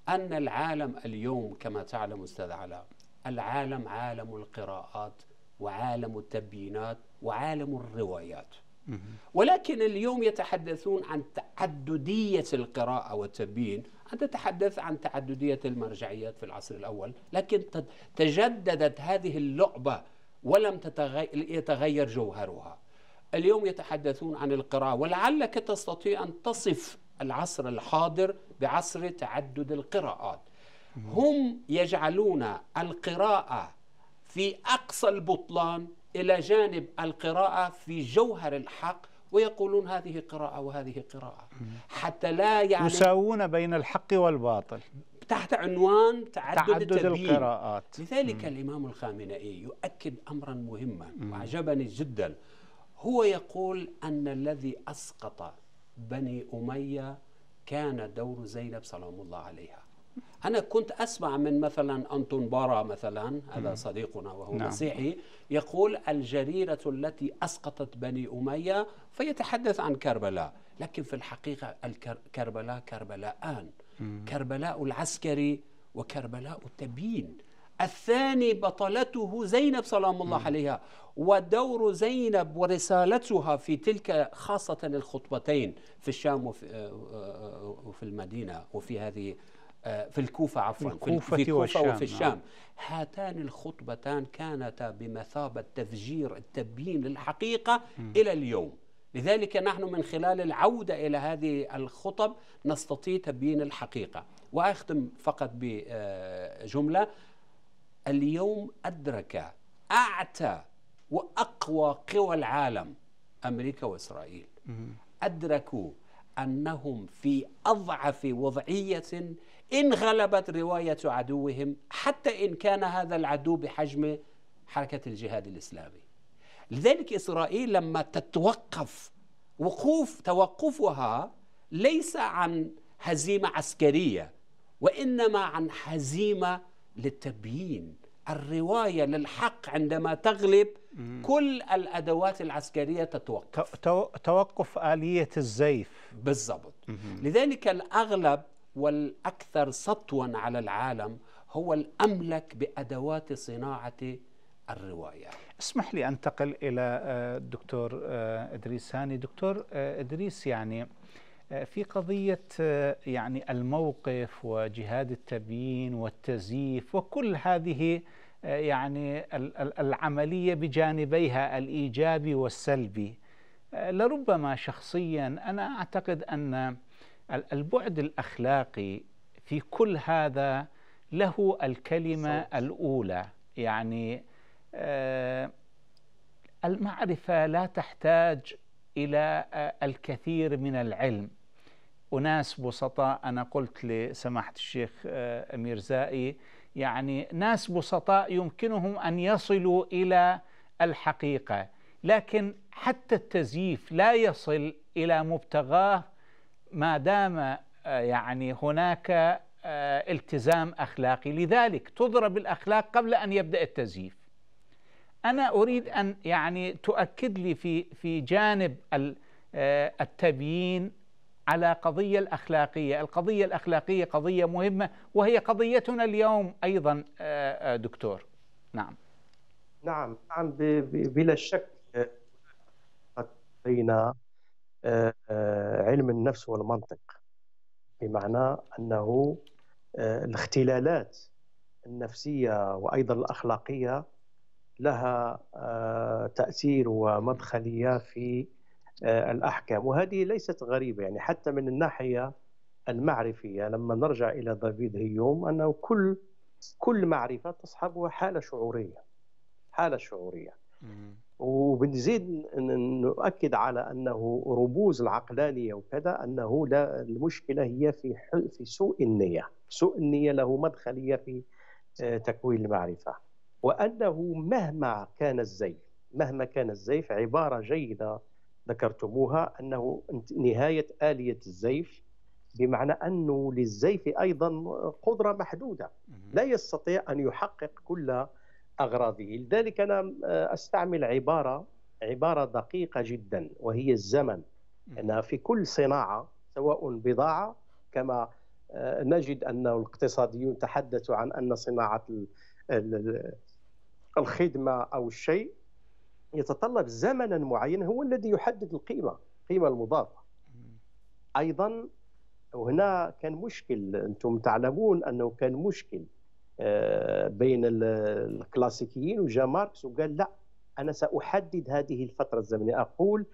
أن العالم اليوم كما تعلم أستاذ علاء العالم عالم القراءات وعالم التبيينات وعالم الروايات ولكن اليوم يتحدثون عن تعددية القراءة والتبيين أنت تتحدث عن تعددية المرجعيات في العصر الأول لكن تجددت هذه اللعبة ولم يتغير جوهرها اليوم يتحدثون عن القراءة ولعلك تستطيع أن تصف العصر الحاضر بعصر تعدد القراءات هم يجعلون القراءة في أقصى البطلان إلى جانب القراءة في جوهر الحق ويقولون هذه قراءة وهذه قراءة حتى لا يعني يساوون بين الحق والباطل تحت عنوان تعدد, تعدد القراءات لذلك مم. الإمام الخامنئي يؤكد أمرا مهما وعجبني جدا هو يقول أن الذي أسقط بني أمية كان دور زينب سلام الله عليها أنا كنت أسمع من مثلا أنتون بارا مثلا هذا صديقنا وهو نعم. مسيحي يقول الجريرة التي أسقطت بني أمية فيتحدث عن كربلاء لكن في الحقيقة كربلاء كربلاءان كربلاء العسكري وكربلاء التبيين الثاني بطلته زينب سلام الله عليها ودور زينب ورسالتها في تلك خاصة الخطبتين في الشام وفي آه، آه، آه، المدينة وفي هذه في الكوفة عفوا في الكوفة, في الكوفة وفي نعم. الشام هاتان الخطبتان كانتا بمثابة تفجير التبيين للحقيقة م. إلى اليوم لذلك نحن من خلال العودة إلى هذه الخطب نستطيع تبيين الحقيقة وأختم فقط بجملة اليوم أدرك أعتى وأقوى قوى العالم أمريكا وإسرائيل أدركوا أنهم في أضعف وضعية إن غلبت رواية عدوهم حتى إن كان هذا العدو بحجم حركة الجهاد الإسلامي لذلك إسرائيل لما تتوقف وقوف توقفها ليس عن هزيمة عسكرية وإنما عن هزيمة للتبيين الرواية للحق عندما تغلب كل الأدوات العسكرية تتوقف توقف آلية الزيف بالضبط لذلك الأغلب والاكثر سطوا على العالم هو الاملك بادوات صناعه الروايه. اسمح لي انتقل الى الدكتور آه، آه، ادريس هاني، دكتور آه، ادريس يعني في قضية يعني الموقف وجهاد التبيين والتزييف وكل هذه يعني العملية بجانبيها الإيجابي والسلبي لربما شخصيا أنا أعتقد أن البعد الأخلاقي في كل هذا له الكلمة صوت. الأولى يعني آه، المعرفة لا تحتاج إلى آه، الكثير من العلم أناس بسطاء أنا قلت لسماحة الشيخ آه، أمير ميرزائي يعني ناس بسطاء يمكنهم أن يصلوا إلى الحقيقة لكن حتى التزييف لا يصل إلى مبتغاه ما دام آه، يعني هناك آه، التزام اخلاقي لذلك تضرب الاخلاق قبل ان يبدا التزييف انا اريد ان يعني تؤكد لي في في جانب آه، التبيين على قضيه الاخلاقيه القضيه الاخلاقيه قضيه مهمه وهي قضيتنا اليوم ايضا دكتور نعم نعم نعم بلا شك بين آه، علم النفس والمنطق بمعنى انه آه، الاختلالات النفسيه وايضا الاخلاقيه لها آه، تاثير ومدخليه في الاحكام وهذه ليست غريبه يعني حتى من الناحيه المعرفيه لما نرجع الى دافيد هيوم انه كل كل معرفه تصحبها حاله شعوريه حاله شعوريه وبنزيد نؤكد على انه رموز العقلانيه وكذا انه لا المشكله هي في في سوء النيه، سوء النيه له مدخليه في آه، تكوين المعرفه وانه مهما كان الزيف مهما كان الزيف عباره جيده ذكرتموها انه نهايه اليه الزيف بمعنى انه للزيف ايضا قدره محدوده لا يستطيع ان يحقق كل أغراضه لذلك أنا آه، أستعمل عبارة عبارة دقيقة جدا وهي الزمن أن في كل صناعة سواء بضاعة كما آه، نجد أن الاقتصاديون تحدثوا عن أن صناعة الخدمة أو الشيء يتطلب زمنا معينا هو الذي يحدد القيمة القيمة المضافة أيضا وهنا كان مشكل أنتم تعلمون أنه كان مشكل آه، بين الكلاسيكيين وجا ماركس وقال لا انا ساحدد هذه الفتره الزمنيه اقول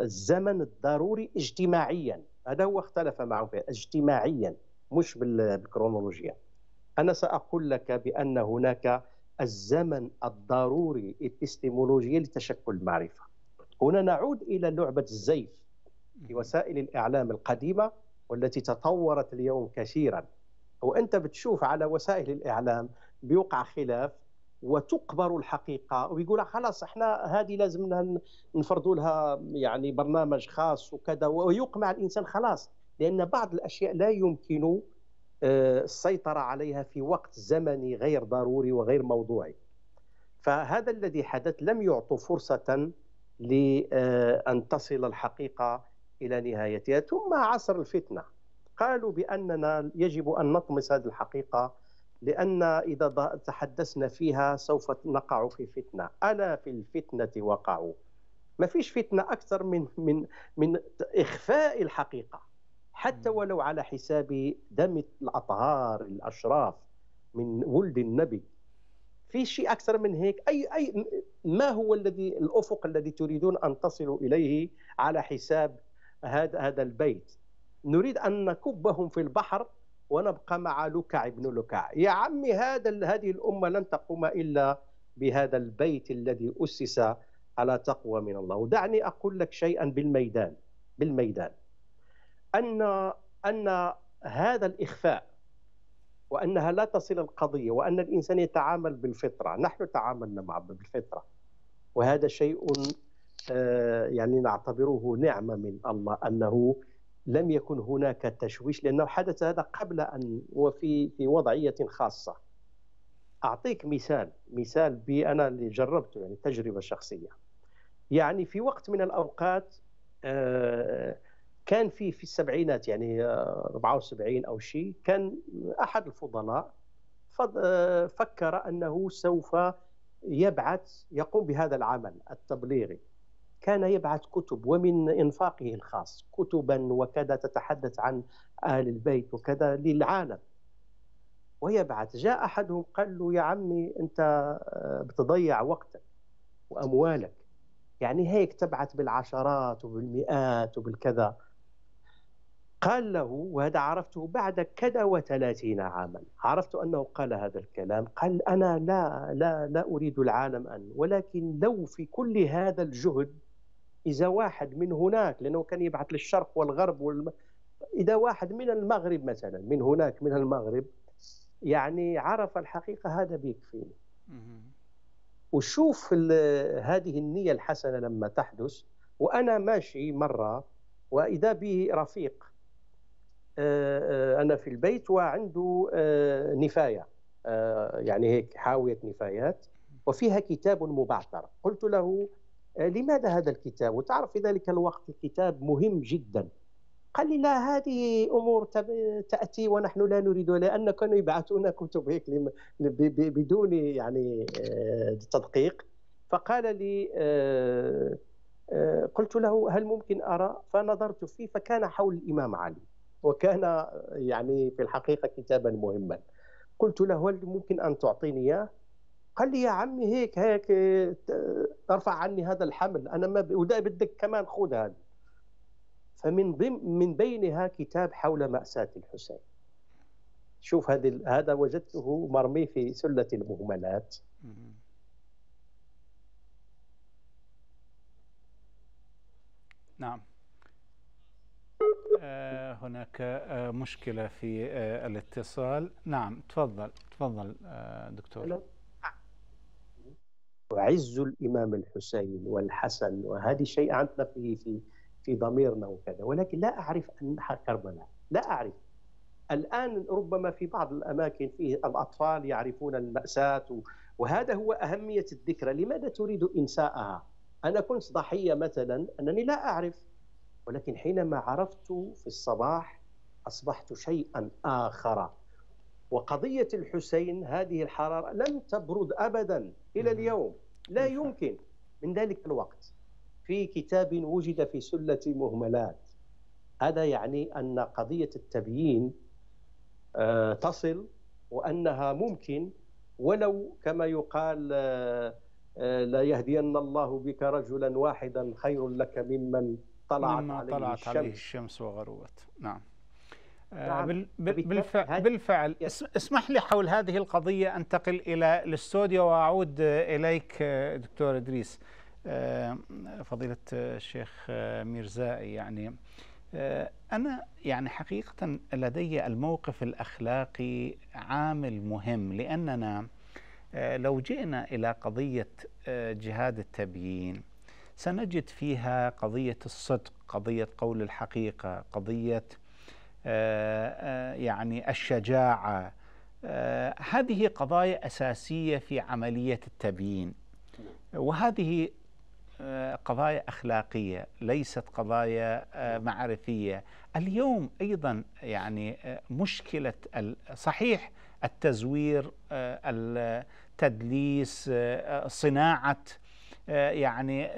الزمن الضروري اجتماعيا هذا هو اختلف معه فيه اجتماعيا مش بالكرونولوجيا انا ساقول لك بان هناك الزمن الضروري الابستيمولوجيا لتشكل المعرفه هنا نعود الى لعبه الزيف في وسائل الاعلام القديمه والتي تطورت اليوم كثيرا وانت بتشوف على وسائل الاعلام بيوقع خلاف وتقبر الحقيقه ويقول خلاص احنا هذه لازم نفرضوا لها يعني برنامج خاص وكذا ويقمع الانسان خلاص لان بعض الاشياء لا يمكن آه، السيطره عليها في وقت زمني غير ضروري وغير موضوعي. فهذا الذي حدث لم يعطوا فرصه لان آه، تصل الحقيقه الى نهايتها ثم عصر الفتنه قالوا باننا يجب ان نطمس هذه الحقيقه لان اذا تحدثنا فيها سوف نقع في فتنه الا في الفتنه وقعوا ما فيش فتنه اكثر من من من اخفاء الحقيقه حتى ولو على حساب دم الاطهار الاشراف من ولد النبي في شيء اكثر من هيك اي اي ما هو الذي الافق الذي تريدون ان تصلوا اليه على حساب هذا هذا البيت نريد أن نكبهم في البحر ونبقى مع لكع بن لكع يا عمي هذا هذه الأمة لن تقوم إلا بهذا البيت الذي أسس على تقوى من الله ودعني أقول لك شيئا بالميدان بالميدان أن أن هذا الإخفاء وأنها لا تصل القضية وأن الإنسان يتعامل بالفطرة نحن تعاملنا مع بالفطرة وهذا شيء آه، يعني نعتبره نعمة من الله أنه لم يكن هناك تشويش لأنه حدث هذا قبل أن وفي في وضعية خاصة أعطيك مثال مثال بي انا اللي جربته يعني تجربة شخصية يعني في وقت من الأوقات آه، كان في في السبعينات يعني 74 آه، أو شيء كان أحد الفضلاء آه، فكر أنه سوف يبعث يقوم بهذا العمل التبليغي كان يبعث كتب ومن إنفاقه الخاص كتبا وكذا تتحدث عن أهل البيت وكذا للعالم ويبعث جاء أحدهم قال له يا عمي أنت آه، بتضيع وقتك وأموالك يعني هيك تبعث بالعشرات وبالمئات وبالكذا قال له وهذا عرفته بعد كذا وثلاثين عاما عرفت أنه قال هذا الكلام قال أنا لا لا لا أريد العالم أن ولكن لو في كل هذا الجهد اذا واحد من هناك لانه كان يبعث للشرق والغرب والم... اذا واحد من المغرب مثلا من هناك من المغرب يعني عرف الحقيقه هذا بيكفيني وشوف هذه النيه الحسنه لما تحدث وانا ماشي مره واذا به رفيق آه، آه، انا في البيت وعنده آه، نفايه يعني هيك حاويه نفايات وفيها كتاب مبعثر قلت له آه، لماذا هذا الكتاب وتعرف في ذلك الوقت الكتاب مهم جدا قال لي لا هذه امور تاتي ونحن لا نريد لان كانوا يبعثون كتب هيك بدون يعني آه، تدقيق فقال لي آه، قلت له هل ممكن ارى فنظرت فيه فكان حول الامام علي وكان يعني في الحقيقه كتابا مهما قلت له هل ممكن ان تعطيني اياه قال لي يا عمي هيك هيك ارفع عني هذا الحمل انا ما ب... وده بدك كمان خذ هذه فمن ضمن من بينها كتاب حول مأساة الحسين شوف هذه هذا وجدته مرمي في سلة المهملات نعم آه، هناك آه، مشكلة في آه، الاتصال نعم تفضل تفضل دكتور وعز الامام الحسين والحسن وهذه شيء عندنا في في في ضميرنا وكذا ولكن لا اعرف انها كربلاء لا اعرف الان ربما في بعض الاماكن فيه الاطفال يعرفون الماساه وهذا هو اهميه الذكرى لماذا تريد انساءها انا كنت ضحيه مثلا انني لا اعرف ولكن حينما عرفت في الصباح اصبحت شيئا اخر وقضيه الحسين هذه الحراره لم تبرد ابدا إلى اليوم لا يمكن من ذلك الوقت في كتاب وجد في سلة مهملات هذا يعني أن قضية التبيين آه، تصل وأنها ممكن ولو كما يقال آه، آه، لا يهدين الله بك رجلا واحدا خير لك ممن طلعت, مما عليه, طلعت الشمس عليه الشمس وغروت نعم آه، نعم. بالفعل, بالفعل اسمح لي حول هذه القضية أنتقل إلى الاستوديو وأعود إليك آه، دكتور إدريس آه، فضيلة الشيخ ميرزائي يعني أنا يعني حقيقة لدي الموقف الأخلاقي عامل مهم لأننا لو جئنا إلى قضية جهاد التبيين سنجد فيها قضية الصدق قضية قول الحقيقة قضية آه، آه، يعني الشجاعه آه، هذه قضايا اساسيه في عمليه التبيين وهذه قضايا اخلاقيه ليست قضايا معرفيه اليوم ايضا يعني مشكله صحيح التزوير التدليس صناعه يعني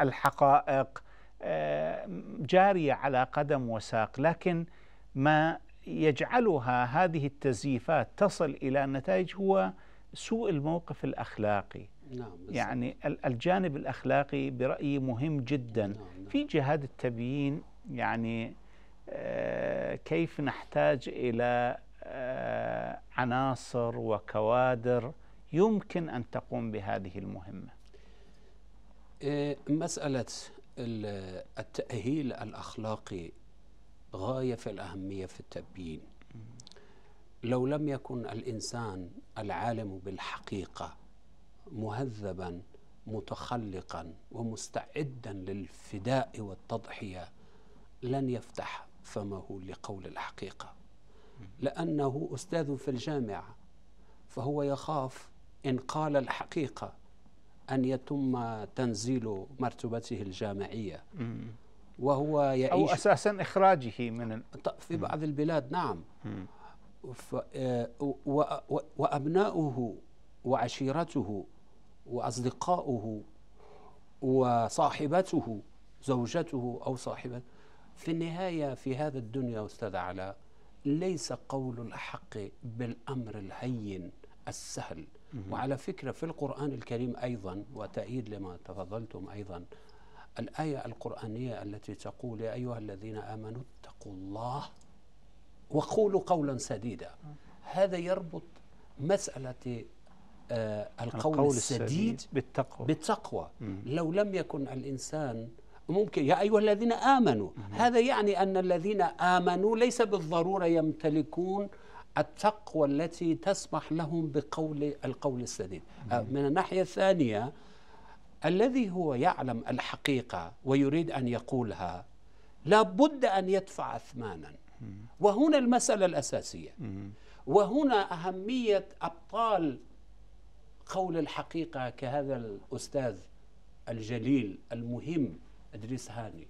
الحقائق آه، جارية على قدم وساق لكن ما يجعلها هذه التزييفات تصل إلى نتائج هو سوء الموقف الأخلاقي نعم يعني الجانب الأخلاقي برأيي مهم جدا نعم نعم في جهاد التبيين يعني آه، كيف نحتاج إلى آه، عناصر وكوادر يمكن أن تقوم بهذه المهمة مسألة التأهيل الأخلاقي غاية في الأهمية في التبيين لو لم يكن الإنسان العالم بالحقيقة مهذبا متخلقا ومستعدا للفداء والتضحية لن يفتح فمه لقول الحقيقة لأنه أستاذ في الجامعة فهو يخاف إن قال الحقيقة أن يتم تنزيل مرتبته الجامعية وهو يعيش أو أساسا إخراجه من في بعض البلاد نعم آه، وأبناؤه وعشيرته وأصدقاؤه وصاحبته زوجته أو صاحبة في النهاية في هذا الدنيا أستاذ علاء ليس قول الحق بالأمر الهين السهل وعلى فكرة في القرآن الكريم أيضا وتأييد لما تفضلتم أيضا الآية القرآنية التي تقول يا أيها الذين آمنوا اتقوا الله وقولوا قولا سديدا هذا يربط مسألة آه القول, القول السديد بالتقوى بالتقوى لو لم يكن الإنسان ممكن يا أيها الذين آمنوا هذا يعني أن الذين آمنوا ليس بالضرورة يمتلكون التقوى التي تسمح لهم بقول القول السديد أه، من الناحية الثانية الذي هو يعلم الحقيقة ويريد أن يقولها لابد أن يدفع أثمانا وهنا المسألة الأساسية وهنا أهمية أبطال قول الحقيقة كهذا الأستاذ الجليل المهم أدريس هاني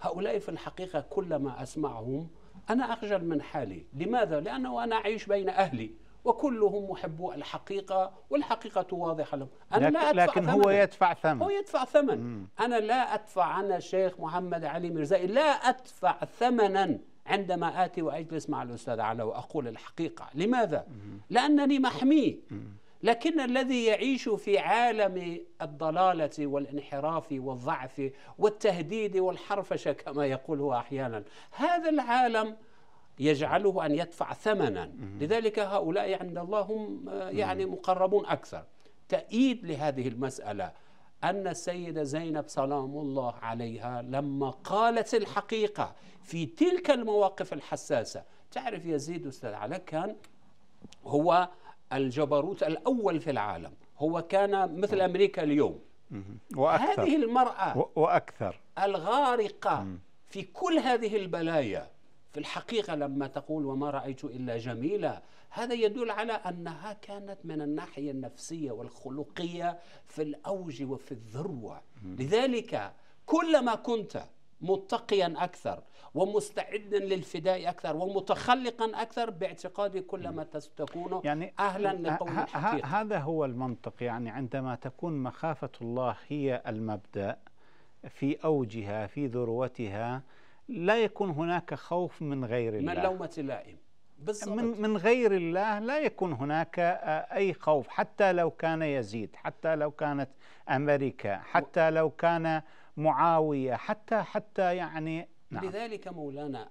هؤلاء في الحقيقة كلما أسمعهم أنا أخجل من حالي لماذا؟ لأنه أنا أعيش بين أهلي وكلهم محبو الحقيقة والحقيقة واضحة لهم أنا لكن, لا أدفع لكن هو يدفع ثمن هو يدفع ثمن مم. أنا لا أدفع أنا شيخ محمد علي مرزائي لا أدفع ثمنا عندما آتي وأجلس مع الأستاذ علاء وأقول الحقيقة لماذا؟ مم. لأنني محمي مم. لكن الذي يعيش في عالم الضلاله والانحراف والضعف والتهديد والحرفشه كما يقولها احيانا هذا العالم يجعله ان يدفع ثمنا لذلك هؤلاء عند الله هم آه، يعني مقربون اكثر تأييد لهذه المسألة أن السيدة زينب سلام الله عليها لما قالت الحقيقة في تلك المواقف الحساسة تعرف يزيد أستاذ علي كان هو الجبروت الأول في العالم هو كان مثل أمريكا اليوم وأكثر هذه المرأة وأكثر الغارقة في كل هذه البلايا في الحقيقة لما تقول وما رأيت إلا جميلة هذا يدل على أنها كانت من الناحية النفسية والخلقية في الأوج وفي الذروة لذلك كلما كنت متقيا اكثر ومستعدا للفداء اكثر ومتخلقا اكثر باعتقادي كلما تكون يعني اهلا لقول الحقيقه هذا هو المنطق يعني عندما تكون مخافه الله هي المبدا في اوجها في ذروتها لا يكون هناك خوف من غير الله من لومه لائم بالضبط. من من غير الله لا يكون هناك آه، اي خوف حتى لو كان يزيد حتى لو كانت امريكا حتى لو كان معاوية حتى حتى يعني نعم. لذلك مولانا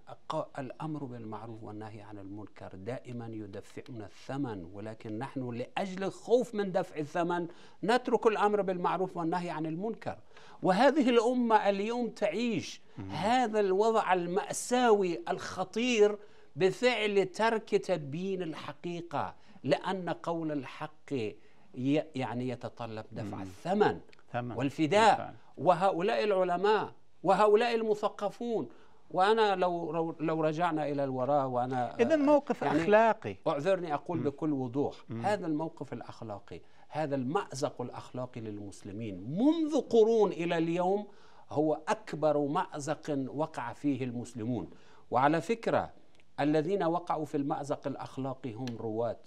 الأمر بالمعروف والنهي عن المنكر دائما يدفعنا الثمن ولكن نحن لأجل الخوف من دفع الثمن نترك الأمر بالمعروف والنهي عن المنكر وهذه الأمة اليوم تعيش هذا الوضع المأساوي الخطير بفعل ترك تبيين الحقيقة لأن قول الحق يعني يتطلب دفع الثمن تمام. والفداء تمام. وهؤلاء العلماء وهؤلاء المثقفون وانا لو لو رجعنا الى الوراء وانا اذا آه، موقف يعني اخلاقي اعذرني اقول م. بكل وضوح م. هذا الموقف الاخلاقي هذا المازق الاخلاقي للمسلمين منذ قرون الى اليوم هو اكبر مازق وقع فيه المسلمون وعلى فكره الذين وقعوا في المازق الاخلاقي هم رواه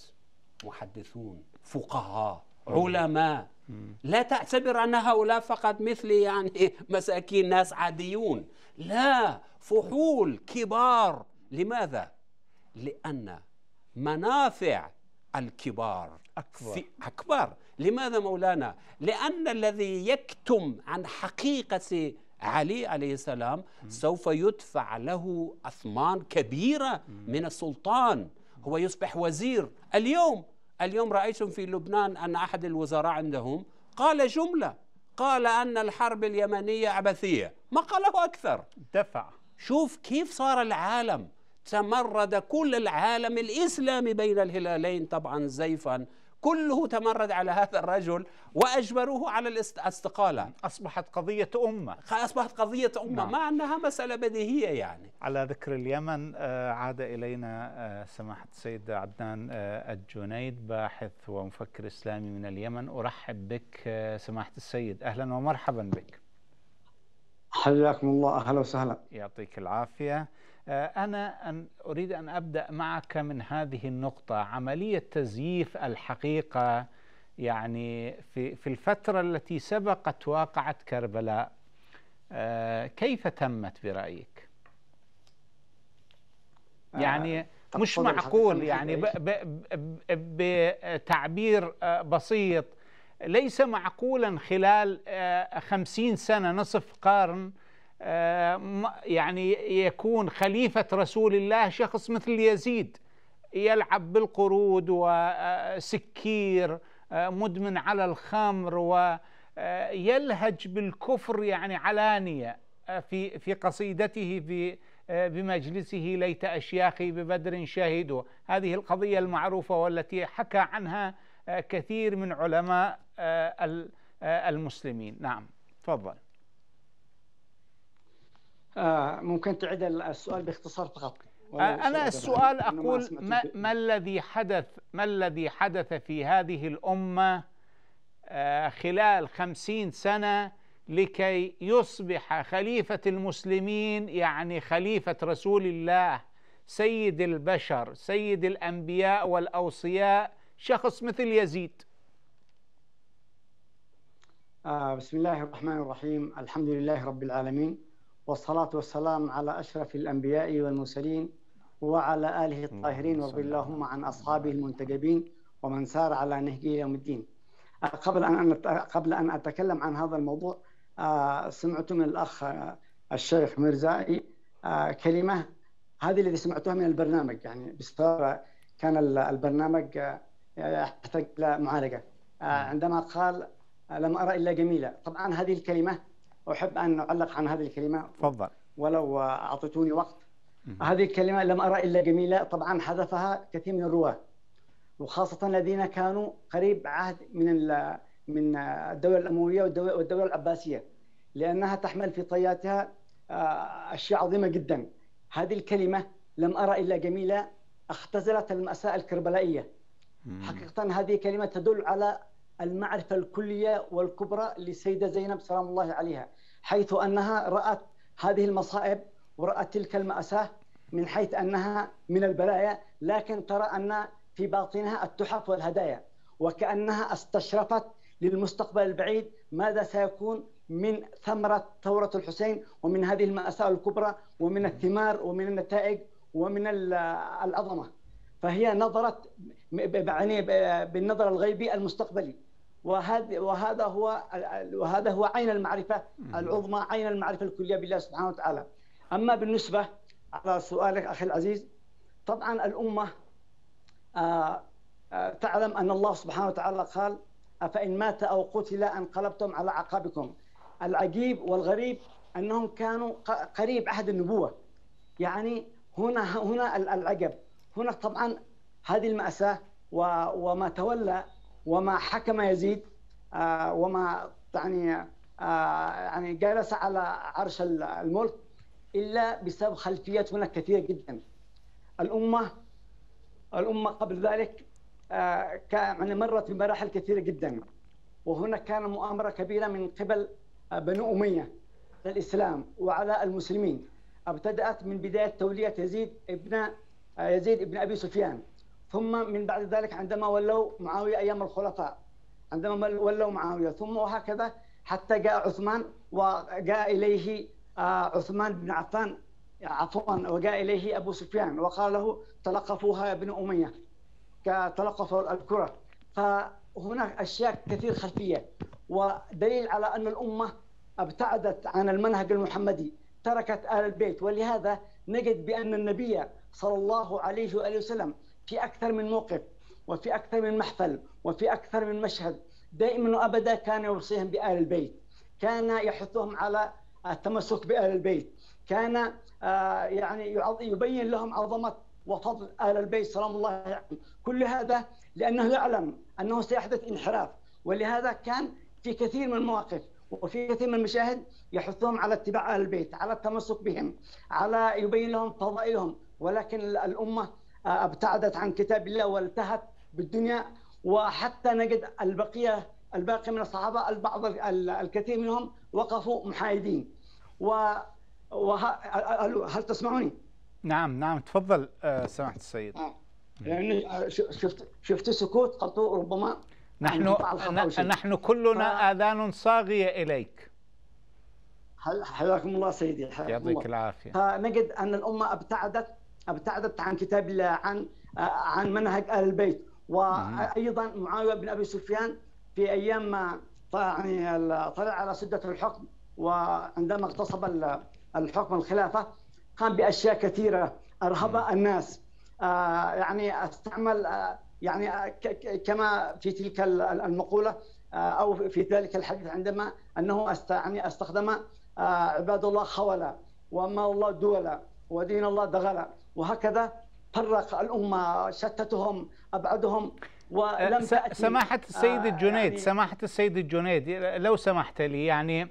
محدثون فقهاء علماء لا تعتبر أن هؤلاء فقط مثلي يعني مساكين ناس عاديون لا فحول كبار لماذا؟ لأن منافع الكبار أكبر, أكبر. لماذا مولانا؟ لأن الذي يكتم عن حقيقة علي عليه السلام سوف يدفع له أثمان كبيرة من السلطان هو يصبح وزير اليوم اليوم رأيتم في لبنان أن أحد الوزراء عندهم قال جملة قال أن الحرب اليمنية عبثية ما قاله أكثر دفع شوف كيف صار العالم تمرد كل العالم الإسلامي بين الهلالين طبعا زيفا كله تمرد على هذا الرجل وأجبروه على الاستقالة أصبحت قضية أمة أصبحت قضية أمة نعم. مع أنها مسألة بديهية يعني على ذكر اليمن آه، عاد إلينا آه، سماحة السيد عدنان آه، الجنيد باحث ومفكر إسلامي من اليمن أرحب بك سماحة السيد أهلا ومرحبا بك حياكم الله أهلا وسهلا يعطيك العافية آه، أنا أن أريد أن أبدأ معك من هذه النقطة عملية تزييف الحقيقة يعني في, في الفترة التي سبقت واقعة كربلاء آه، كيف تمت برأيك؟ آه، يعني مش معقول يعني بتعبير بسيط ليس معقولا خلال خمسين سنة نصف قرن آه، يعني يكون خليفة رسول الله شخص مثل يزيد يلعب بالقرود وسكير آه، مدمن على الخمر ويلهج آه، بالكفر يعني علانية في في قصيدته في بمجلسه ليت أشياخي ببدر شهدوا هذه القضية المعروفة والتي حكى عنها كثير من علماء المسلمين نعم تفضل آه، ممكن تعيد السؤال باختصار فقط آه، أنا السؤال أقول ما, ما الذي حدث ما الذي حدث في هذه الأمة آه، خلال خمسين سنة لكي يصبح خليفة المسلمين يعني خليفة رسول الله سيد البشر سيد الأنبياء والأوصياء شخص مثل يزيد بسم الله الرحمن الرحيم الحمد لله رب العالمين والصلاة والسلام على أشرف الأنبياء والمرسلين وعلى آله الطاهرين وارض اللهم عن أصحابه المنتجبين ومن سار على نهجه يوم الدين قبل أن قبل أن أتكلم عن هذا الموضوع آه، سمعت من الأخ آه، الشيخ مرزائي آه، كلمة هذه الذي سمعتها من البرنامج يعني بسبب كان البرنامج يحتاج إلى معالجة نعم. عندما قال لم أرى إلا جميلة طبعا هذه الكلمة أحب أن أعلق عن هذه الكلمة تفضل ولو أعطيتوني وقت م. هذه الكلمة لم أرى إلا جميلة طبعا حذفها كثير من الرواة وخاصة الذين كانوا قريب عهد من من الدولة الأموية والدولة العباسية لأنها تحمل في طياتها آه، أشياء عظيمة جدا هذه الكلمة لم أرى إلا جميلة اختزلت المأساة الكربلائية حقيقة هذه كلمة تدل على المعرفة الكلية والكبرى للسيدة زينب سلام الله عليها حيث أنها رأت هذه المصائب ورأت تلك المأساة من حيث أنها من البلايا لكن ترى أن في باطنها التحف والهدايا وكأنها استشرفت للمستقبل البعيد ماذا سيكون من ثمرة ثورة الحسين ومن هذه المأساة الكبرى ومن الثمار ومن النتائج ومن العظمة فهي نظرت يعني بالنظر الغيبي المستقبلي وهذا وهذا هو وهذا هو عين المعرفه العظمى عين المعرفه الكليه بالله سبحانه وتعالى اما بالنسبه على سؤالك اخي العزيز طبعا الامه آه،, آه تعلم ان الله سبحانه وتعالى قال افان مات او قتل انقلبتم على عقابكم العجيب والغريب انهم كانوا قريب عهد النبوه يعني هنا هنا العجب هنا طبعا هذه الماساه وما تولى وما حكم يزيد آه، وما يعني آه، يعني جلس على عرش الملك الا بسبب خلفيات هناك كثيره جدا. الامه الامه قبل ذلك آه، يعني مرت بمراحل كثيره جدا وهنا كان مؤامره كبيره من قبل بنو اميه الاسلام وعلى المسلمين ابتدات من بدايه توليه يزيد ابن يزيد ابن ابي سفيان ثم من بعد ذلك عندما ولوا معاوية أيام الخلفاء عندما ولوا معاوية ثم وهكذا حتى جاء عثمان وجاء إليه آه، عثمان بن عفان عفوا وجاء إليه أبو سفيان وقال له تلقفوها يا بن أمية تلقفوا الكرة فهناك أشياء كثير خلفية ودليل على أن الأمة ابتعدت عن المنهج المحمدي تركت آل البيت ولهذا نجد بأن النبي صلى الله عليه وآله وسلم في اكثر من موقف وفي اكثر من محفل وفي اكثر من مشهد دائما وابدا كان يوصيهم بال البيت كان يحثهم على التمسك بال البيت كان آه، يعني يبين لهم عظمه وفضل ال البيت سلام الله عليهم يعني. كل هذا لانه يعلم انه سيحدث انحراف ولهذا كان في كثير من المواقف وفي كثير من المشاهد يحثهم على اتباع اهل البيت على التمسك بهم على يبين لهم فضائلهم ولكن الامه ابتعدت عن كتاب الله والتهت بالدنيا وحتى نجد البقيه الباقي من الصحابه البعض الكثير منهم وقفوا محايدين و هل تسمعوني؟ نعم نعم تفضل آه، سماحه السيد آه، يعني شفت شفت سكوت قلت ربما نحن نحن كلنا ف... اذان صاغيه اليك حياكم الله سيدي حياكم يعطيك العافيه فنجد ان الامه ابتعدت ابتعدت عن كتاب الله عن عن منهج اهل البيت وايضا نعم. معاويه بن ابي سفيان في ايام ما يعني طلع على سده الحكم وعندما اغتصب الحكم الخلافه قام باشياء كثيره ارهب نعم. الناس آه، يعني استعمل آه، يعني آه، كما في تلك المقوله او في ذلك الحديث عندما انه يعني استخدم عباد الله خولا وما الله دولا ودين الله دغلا وهكذا فرق الأمة شتتهم أبعدهم أه، ولم تأتي سماحة السيد آه، الجنيد يعني سماحة السيد الجنيد لو سمحت لي يعني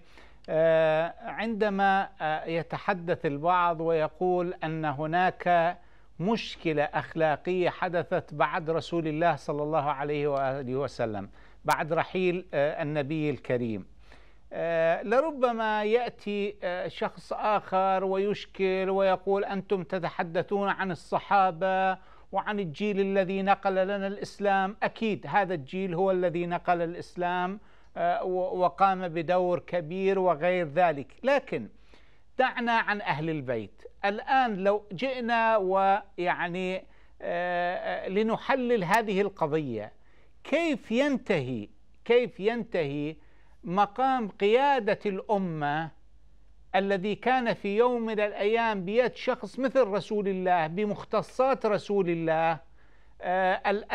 آه، عندما يتحدث البعض ويقول أن هناك مشكلة أخلاقية حدثت بعد رسول الله صلى الله عليه وآله وسلم بعد رحيل النبي الكريم آه، لربما يأتي آه، شخص آخر ويشكل ويقول أنتم تتحدثون عن الصحابة وعن الجيل الذي نقل لنا الإسلام أكيد هذا الجيل هو الذي نقل الإسلام آه، وقام بدور كبير وغير ذلك لكن دعنا عن أهل البيت الآن لو جئنا ويعني لنحلل هذه القضية كيف ينتهي كيف ينتهي مقام قيادة الأمة الذي كان في يوم من الأيام بيد شخص مثل رسول الله بمختصات رسول الله آه،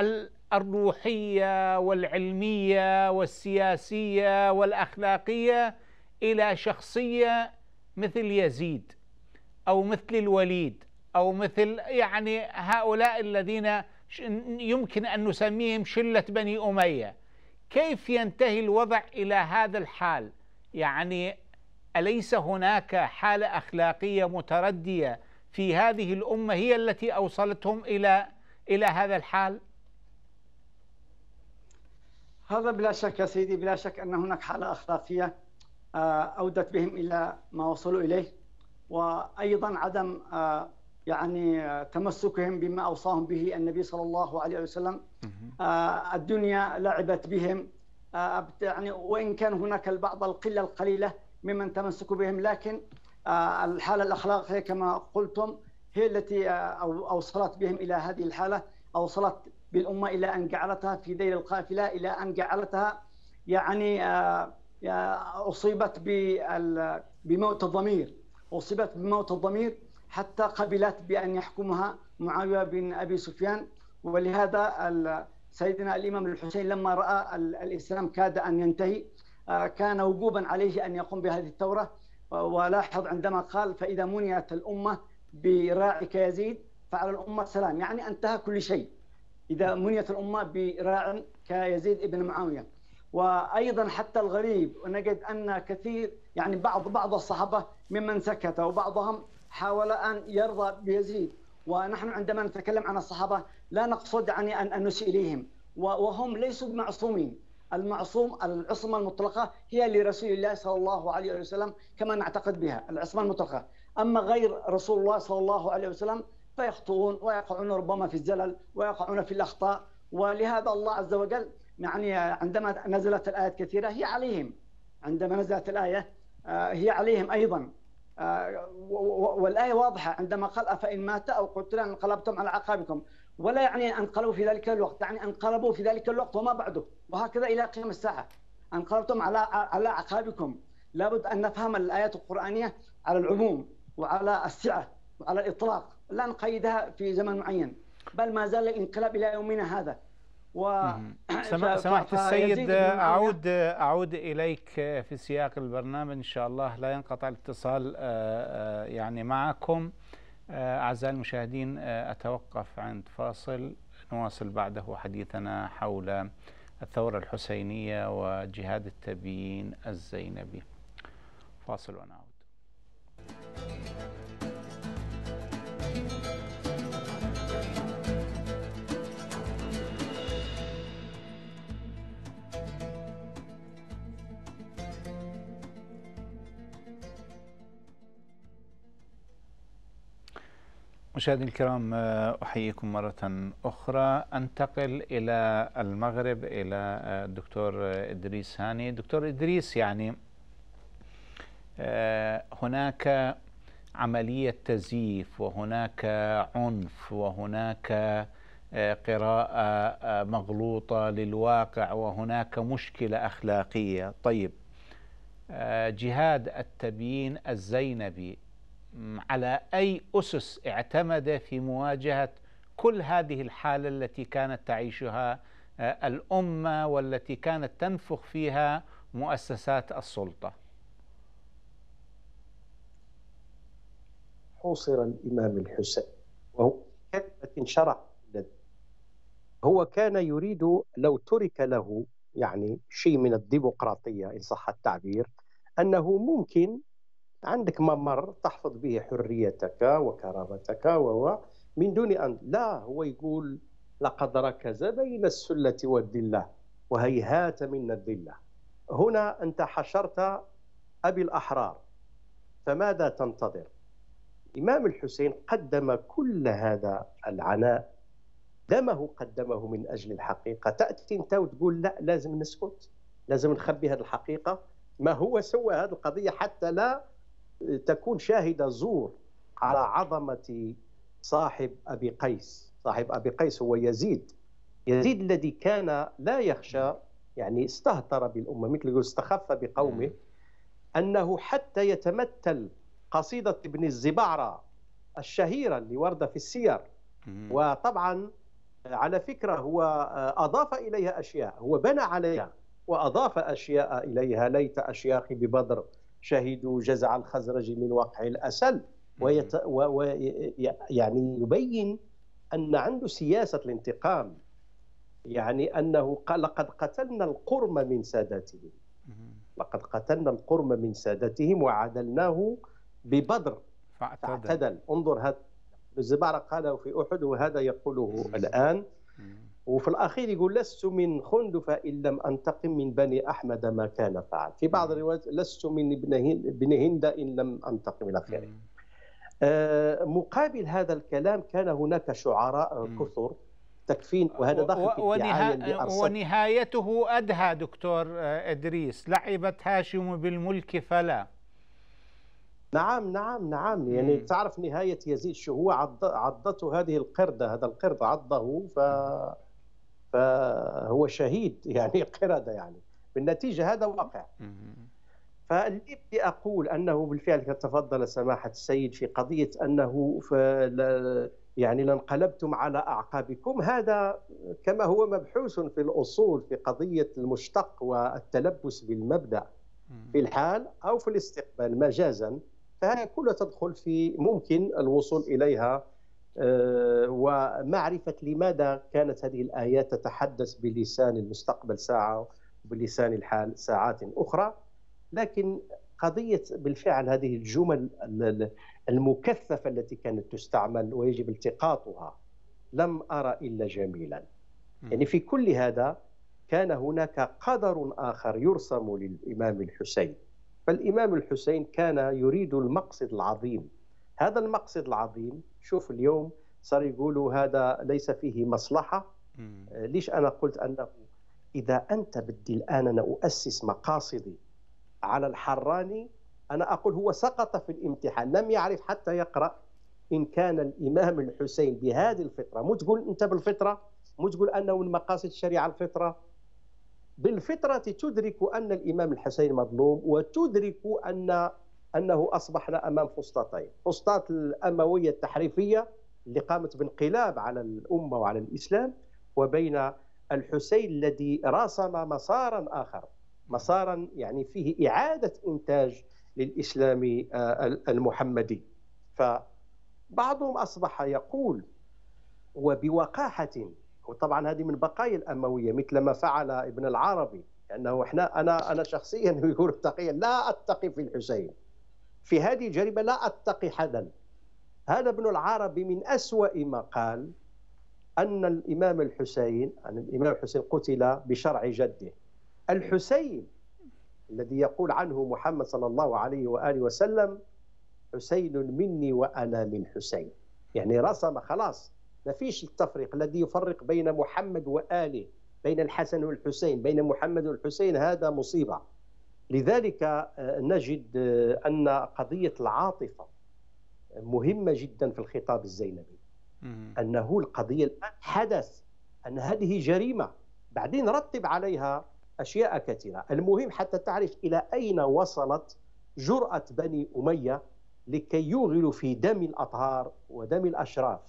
الروحية والعلمية والسياسية والأخلاقية إلى شخصية مثل يزيد أو مثل الوليد أو مثل يعني هؤلاء الذين يمكن أن نسميهم شلة بني أمية كيف ينتهي الوضع الى هذا الحال يعني اليس هناك حاله اخلاقيه مترديه في هذه الامه هي التي اوصلتهم الى الى هذا الحال هذا بلا شك يا سيدي بلا شك ان هناك حاله اخلاقيه آه، اودت بهم الى ما وصلوا اليه وايضا عدم آه، يعني آه، تمسكهم بما أوصاهم به النبي صلى الله عليه وسلم آه، الدنيا لعبت بهم آه، يعني وإن كان هناك البعض القلة القليلة ممن تمسكوا بهم لكن الحالة الأخلاقية كما قلتم هي التي أوصلت بهم إلى هذه الحالة أوصلت بالأمة إلى أن جعلتها في ذيل القافلة إلى أن جعلتها يعني أصيبت بموت الضمير أصيبت بموت الضمير حتى قبلت بأن يحكمها معاوية بن أبي سفيان ولهذا سيدنا الإمام الحسين لما رأى الإسلام كاد أن ينتهي آه، كان وجوبا عليه أن يقوم بهذه الثورة ولاحظ عندما قال فإذا منيت الأمة براعك يزيد فعلى الأمة سلام يعني انتهى كل شيء إذا منيت الأمة براع كيزيد ابن معاوية وايضا حتى الغريب ونجد ان كثير يعني بعض بعض الصحابه ممن سكت وبعضهم حاول أن يرضى بيزيد ونحن عندما نتكلم عن الصحابة لا نقصد يعني أن نسيء إليهم وهم ليسوا بمعصومين المعصوم العصمة المطلقة هي لرسول الله صلى الله عليه وسلم كما نعتقد بها العصمة المطلقة أما غير رسول الله صلى الله عليه وسلم فيخطئون ويقعون ربما في الزلل ويقعون في الأخطاء ولهذا الله عز وجل يعني عندما نزلت الآيات كثيرة هي عليهم عندما نزلت الآية آه، هي عليهم أيضا آه، والآية واضحة عندما قال أفإن مات أو قتل انقلبتم على عقابكم ولا يعني انقلبوا في ذلك الوقت يعني انقلبوا في ذلك الوقت وما بعده وهكذا إلى قيام الساعة انقلبتم على على عقابكم لابد أن نفهم الآيات القرآنية على العموم وعلى السعة وعلى الإطلاق لا نقيدها في زمن معين بل ما زال الانقلاب إلى يومنا هذا و سماحه السيد اعود اعود اليك في سياق البرنامج ان شاء الله لا ينقطع الاتصال آه، آه، يعني معكم آه، اعزائي المشاهدين اتوقف عند فاصل نواصل بعده حديثنا حول الثوره الحسينيه وجهاد التبيين الزينبي فاصل ونعود مشاهدينا الكرام آه، احييكم مره اخرى انتقل الى المغرب الى الدكتور آه، آه، ادريس هاني دكتور ادريس يعني هناك عمليه تزييف وهناك عنف وهناك قراءه مغلوطه للواقع وهناك مشكله اخلاقيه طيب جهاد التبيين الزينبي على أي أسس اعتمد في مواجهة كل هذه الحالة التي كانت تعيشها آه، الأمة والتي كانت تنفخ فيها مؤسسات السلطة حوصر الإمام الحسين وهو كلمة شرع هو كان يريد لو ترك له يعني شيء من الديمقراطية إن صح التعبير أنه ممكن عندك ممر تحفظ به حريتك وكرامتك و من دون ان لا هو يقول لقد ركز بين السله والذله وهيهات منا الذله هنا انت حشرت ابي الاحرار فماذا تنتظر الامام الحسين قدم كل هذا العناء دمه قدمه من اجل الحقيقه تاتي انت وتقول لا لازم نسكت لازم نخبي هذه الحقيقه ما هو سوى هذه القضيه حتى لا تكون شاهده زور على عظمه صاحب ابي قيس، صاحب ابي قيس هو يزيد. يزيد الذي كان لا يخشى يعني استهتر بالامه مثل يقول استخف بقومه انه حتى يتمثل قصيده ابن الزبعره الشهيره اللي وردة في السير وطبعا على فكره هو آه، اضاف اليها اشياء هو بنى عليها واضاف اشياء اليها ليت اشياخي ببدر شهدوا جزع الخزرج من وقع الأسل ويت... و... و... يعني يبين أن عنده سياسة الانتقام يعني أنه قال لقد قتلنا القرم من سادتهم لقد قتلنا القرم من سادتهم وعدلناه ببدر فاعتدل, فاعتدل. انظر هذا الزبارة قاله في أحد وهذا يقوله الآن وفي الاخير يقول لست من خندف ان لم انتقم من بني احمد ما كان فعل في بعض الروايات لست من ابن هند ان لم انتقم الى اخره آه، مقابل هذا الكلام كان هناك شعراء كثر تكفين وهذا ضخم ونها ونهايته أدهى دكتور آه، إدريس لعبت هاشم بالملك فلا نعم نعم نعم يعني مم. تعرف نهاية يزيد شو هو عض... عضته هذه القردة هذا القرد عضه ف فهو شهيد يعني قردة يعني بالنتيجة هذا واقع فاللي بدي أقول أنه بالفعل تفضل سماحة السيد في قضية أنه يعني لانقلبتم على أعقابكم هذا كما هو مبحوث في الأصول في قضية المشتق والتلبس بالمبدأ في الحال أو في الاستقبال مجازا فهي كلها تدخل في ممكن الوصول إليها آه، ومعرفة لماذا كانت هذه الآيات تتحدث بلسان المستقبل ساعة وبلسان الحال ساعات أخرى لكن قضية بالفعل هذه الجمل المكثفة التي كانت تستعمل ويجب التقاطها لم أرى إلا جميلا يعني في كل هذا كان هناك قدر آخر يرسم للإمام الحسين فالإمام الحسين كان يريد المقصد العظيم هذا المقصد العظيم شوف اليوم صار يقولوا هذا ليس فيه مصلحه آه، ليش انا قلت انه اذا انت بدي الان انا اؤسس مقاصدي على الحراني انا اقول هو سقط في الامتحان لم يعرف حتى يقرا ان كان الامام الحسين بهذه الفطره مو تقول انت بالفطره مو تقول انه من مقاصد الشريعه الفطره بالفطره تدرك ان الامام الحسين مظلوم وتدرك ان انه اصبحنا امام فسطاطين، فسطاط الامويه التحريفيه اللي قامت بانقلاب على الامه وعلى الاسلام وبين الحسين الذي راسم مسارا اخر، مسارا يعني فيه اعاده انتاج للاسلام آه، المحمدي. فبعضهم اصبح يقول وبوقاحه وطبعا هذه من بقايا الامويه مثل ما فعل ابن العربي انه احنا انا انا شخصيا يقول لا اتقي في الحسين في هذه الجريمة لا أتقي حدا هذا ابن العربي من أسوأ ما قال أن الإمام الحسين أن الإمام الحسين قتل بشرع جده الحسين الذي يقول عنه محمد صلى الله عليه وآله وسلم حسين مني وأنا من حسين يعني رسم خلاص ما فيش التفريق الذي يفرق بين محمد وآله بين الحسن والحسين بين محمد والحسين هذا مصيبة لذلك آه، نجد آه، أن قضية العاطفة آه، مهمة جدا في الخطاب الزينبي أنه القضية الآن حدث أن هذه جريمة بعدين رتب عليها أشياء كثيرة المهم حتى تعرف إلى أين وصلت جرأة بني أمية لكي يوغلوا في دم الأطهار ودم الأشراف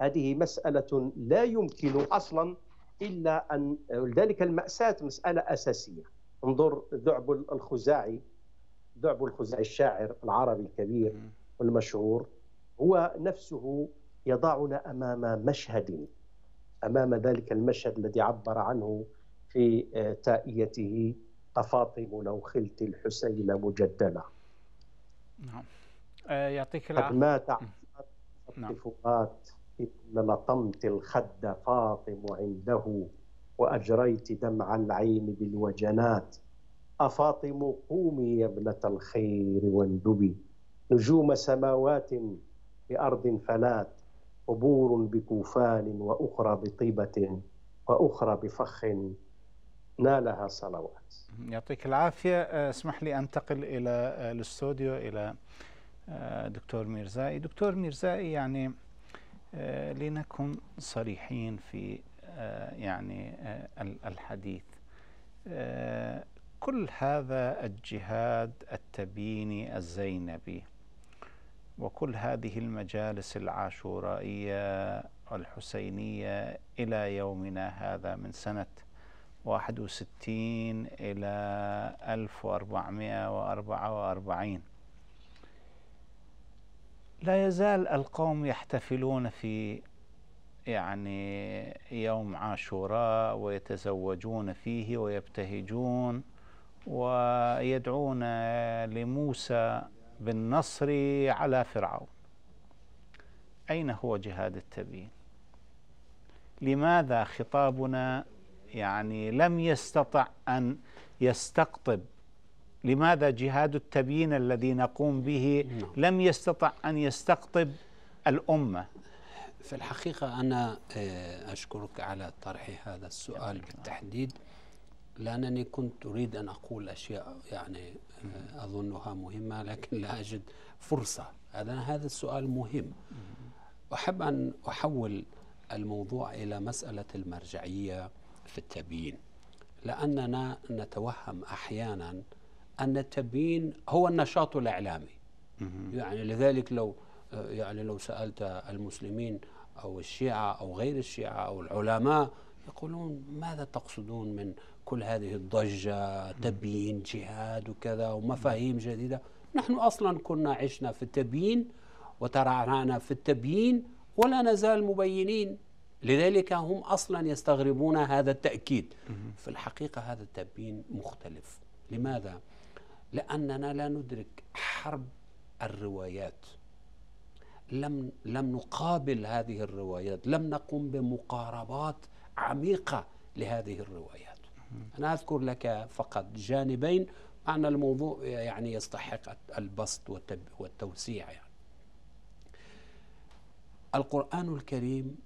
هذه مسألة لا يمكن أصلا إلا أن ذلك المأساة مسألة أساسية انظر ذعب الخزاعي ذعب الخزاعي الشاعر العربي الكبير والمشهور هو نفسه يضعنا امام مشهد امام ذلك المشهد الذي عبر عنه في آه، تائيته تفاطم لو خلت الحسين مجدلا نعم آه، يعطيك العافيه قد مات نعم. فؤاد إن لطمت الخد فاطم عنده وأجريت دمع العين بالوجنات أفاطم قومي يا ابنة الخير واندبي نجوم سماوات بأرض فلات قبور بكوفان وأخرى بطيبة وأخرى بفخ نالها صلوات يعطيك العافية آه، اسمح لي أنتقل إلى آه، الاستوديو إلى آه، دكتور ميرزائي دكتور ميرزائي يعني لنكن صريحين في آه، يعني آه، الحديث آه، كل هذا الجهاد التبيني الزينبي وكل هذه المجالس العاشورائية الحسينية إلى يومنا هذا من سنة 61 إلى 1444 لا يزال القوم يحتفلون في يعني يوم عاشوراء ويتزوجون فيه ويبتهجون ويدعون لموسى بالنصر على فرعون أين هو جهاد التبيين لماذا خطابنا يعني لم يستطع أن يستقطب لماذا جهاد التبيين الذي نقوم به نعم. لم يستطع أن يستقطب الأمة في الحقيقة أنا آه، أشكرك على طرح هذا السؤال بالتحديد لأنني كنت أريد أن أقول أشياء يعني آه، أظنها مهمة لكن لا أجد فرصة هذا هذا السؤال مهم أحب أن أحول الموضوع إلى مسألة المرجعية في التبيين لأننا نتوهم أحيانا أن التبيين هو النشاط الإعلامي يعني لذلك لو آه، يعني لو سألت المسلمين أو الشيعة أو غير الشيعة أو العلماء يقولون ماذا تقصدون من كل هذه الضجة تبيين جهاد وكذا ومفاهيم جديدة نحن أصلا كنا عشنا في التبيين وترعرعنا في التبيين ولا نزال مبينين لذلك هم أصلا يستغربون هذا التأكيد في الحقيقة هذا التبيين مختلف لماذا؟ لأننا لا ندرك حرب الروايات لم لم نقابل هذه الروايات لم نقم بمقاربات عميقة لهذه الروايات أنا أذكر لك فقط جانبين معنى الموضوع يعني يستحق البسط والتوسيع يعني القرآن الكريم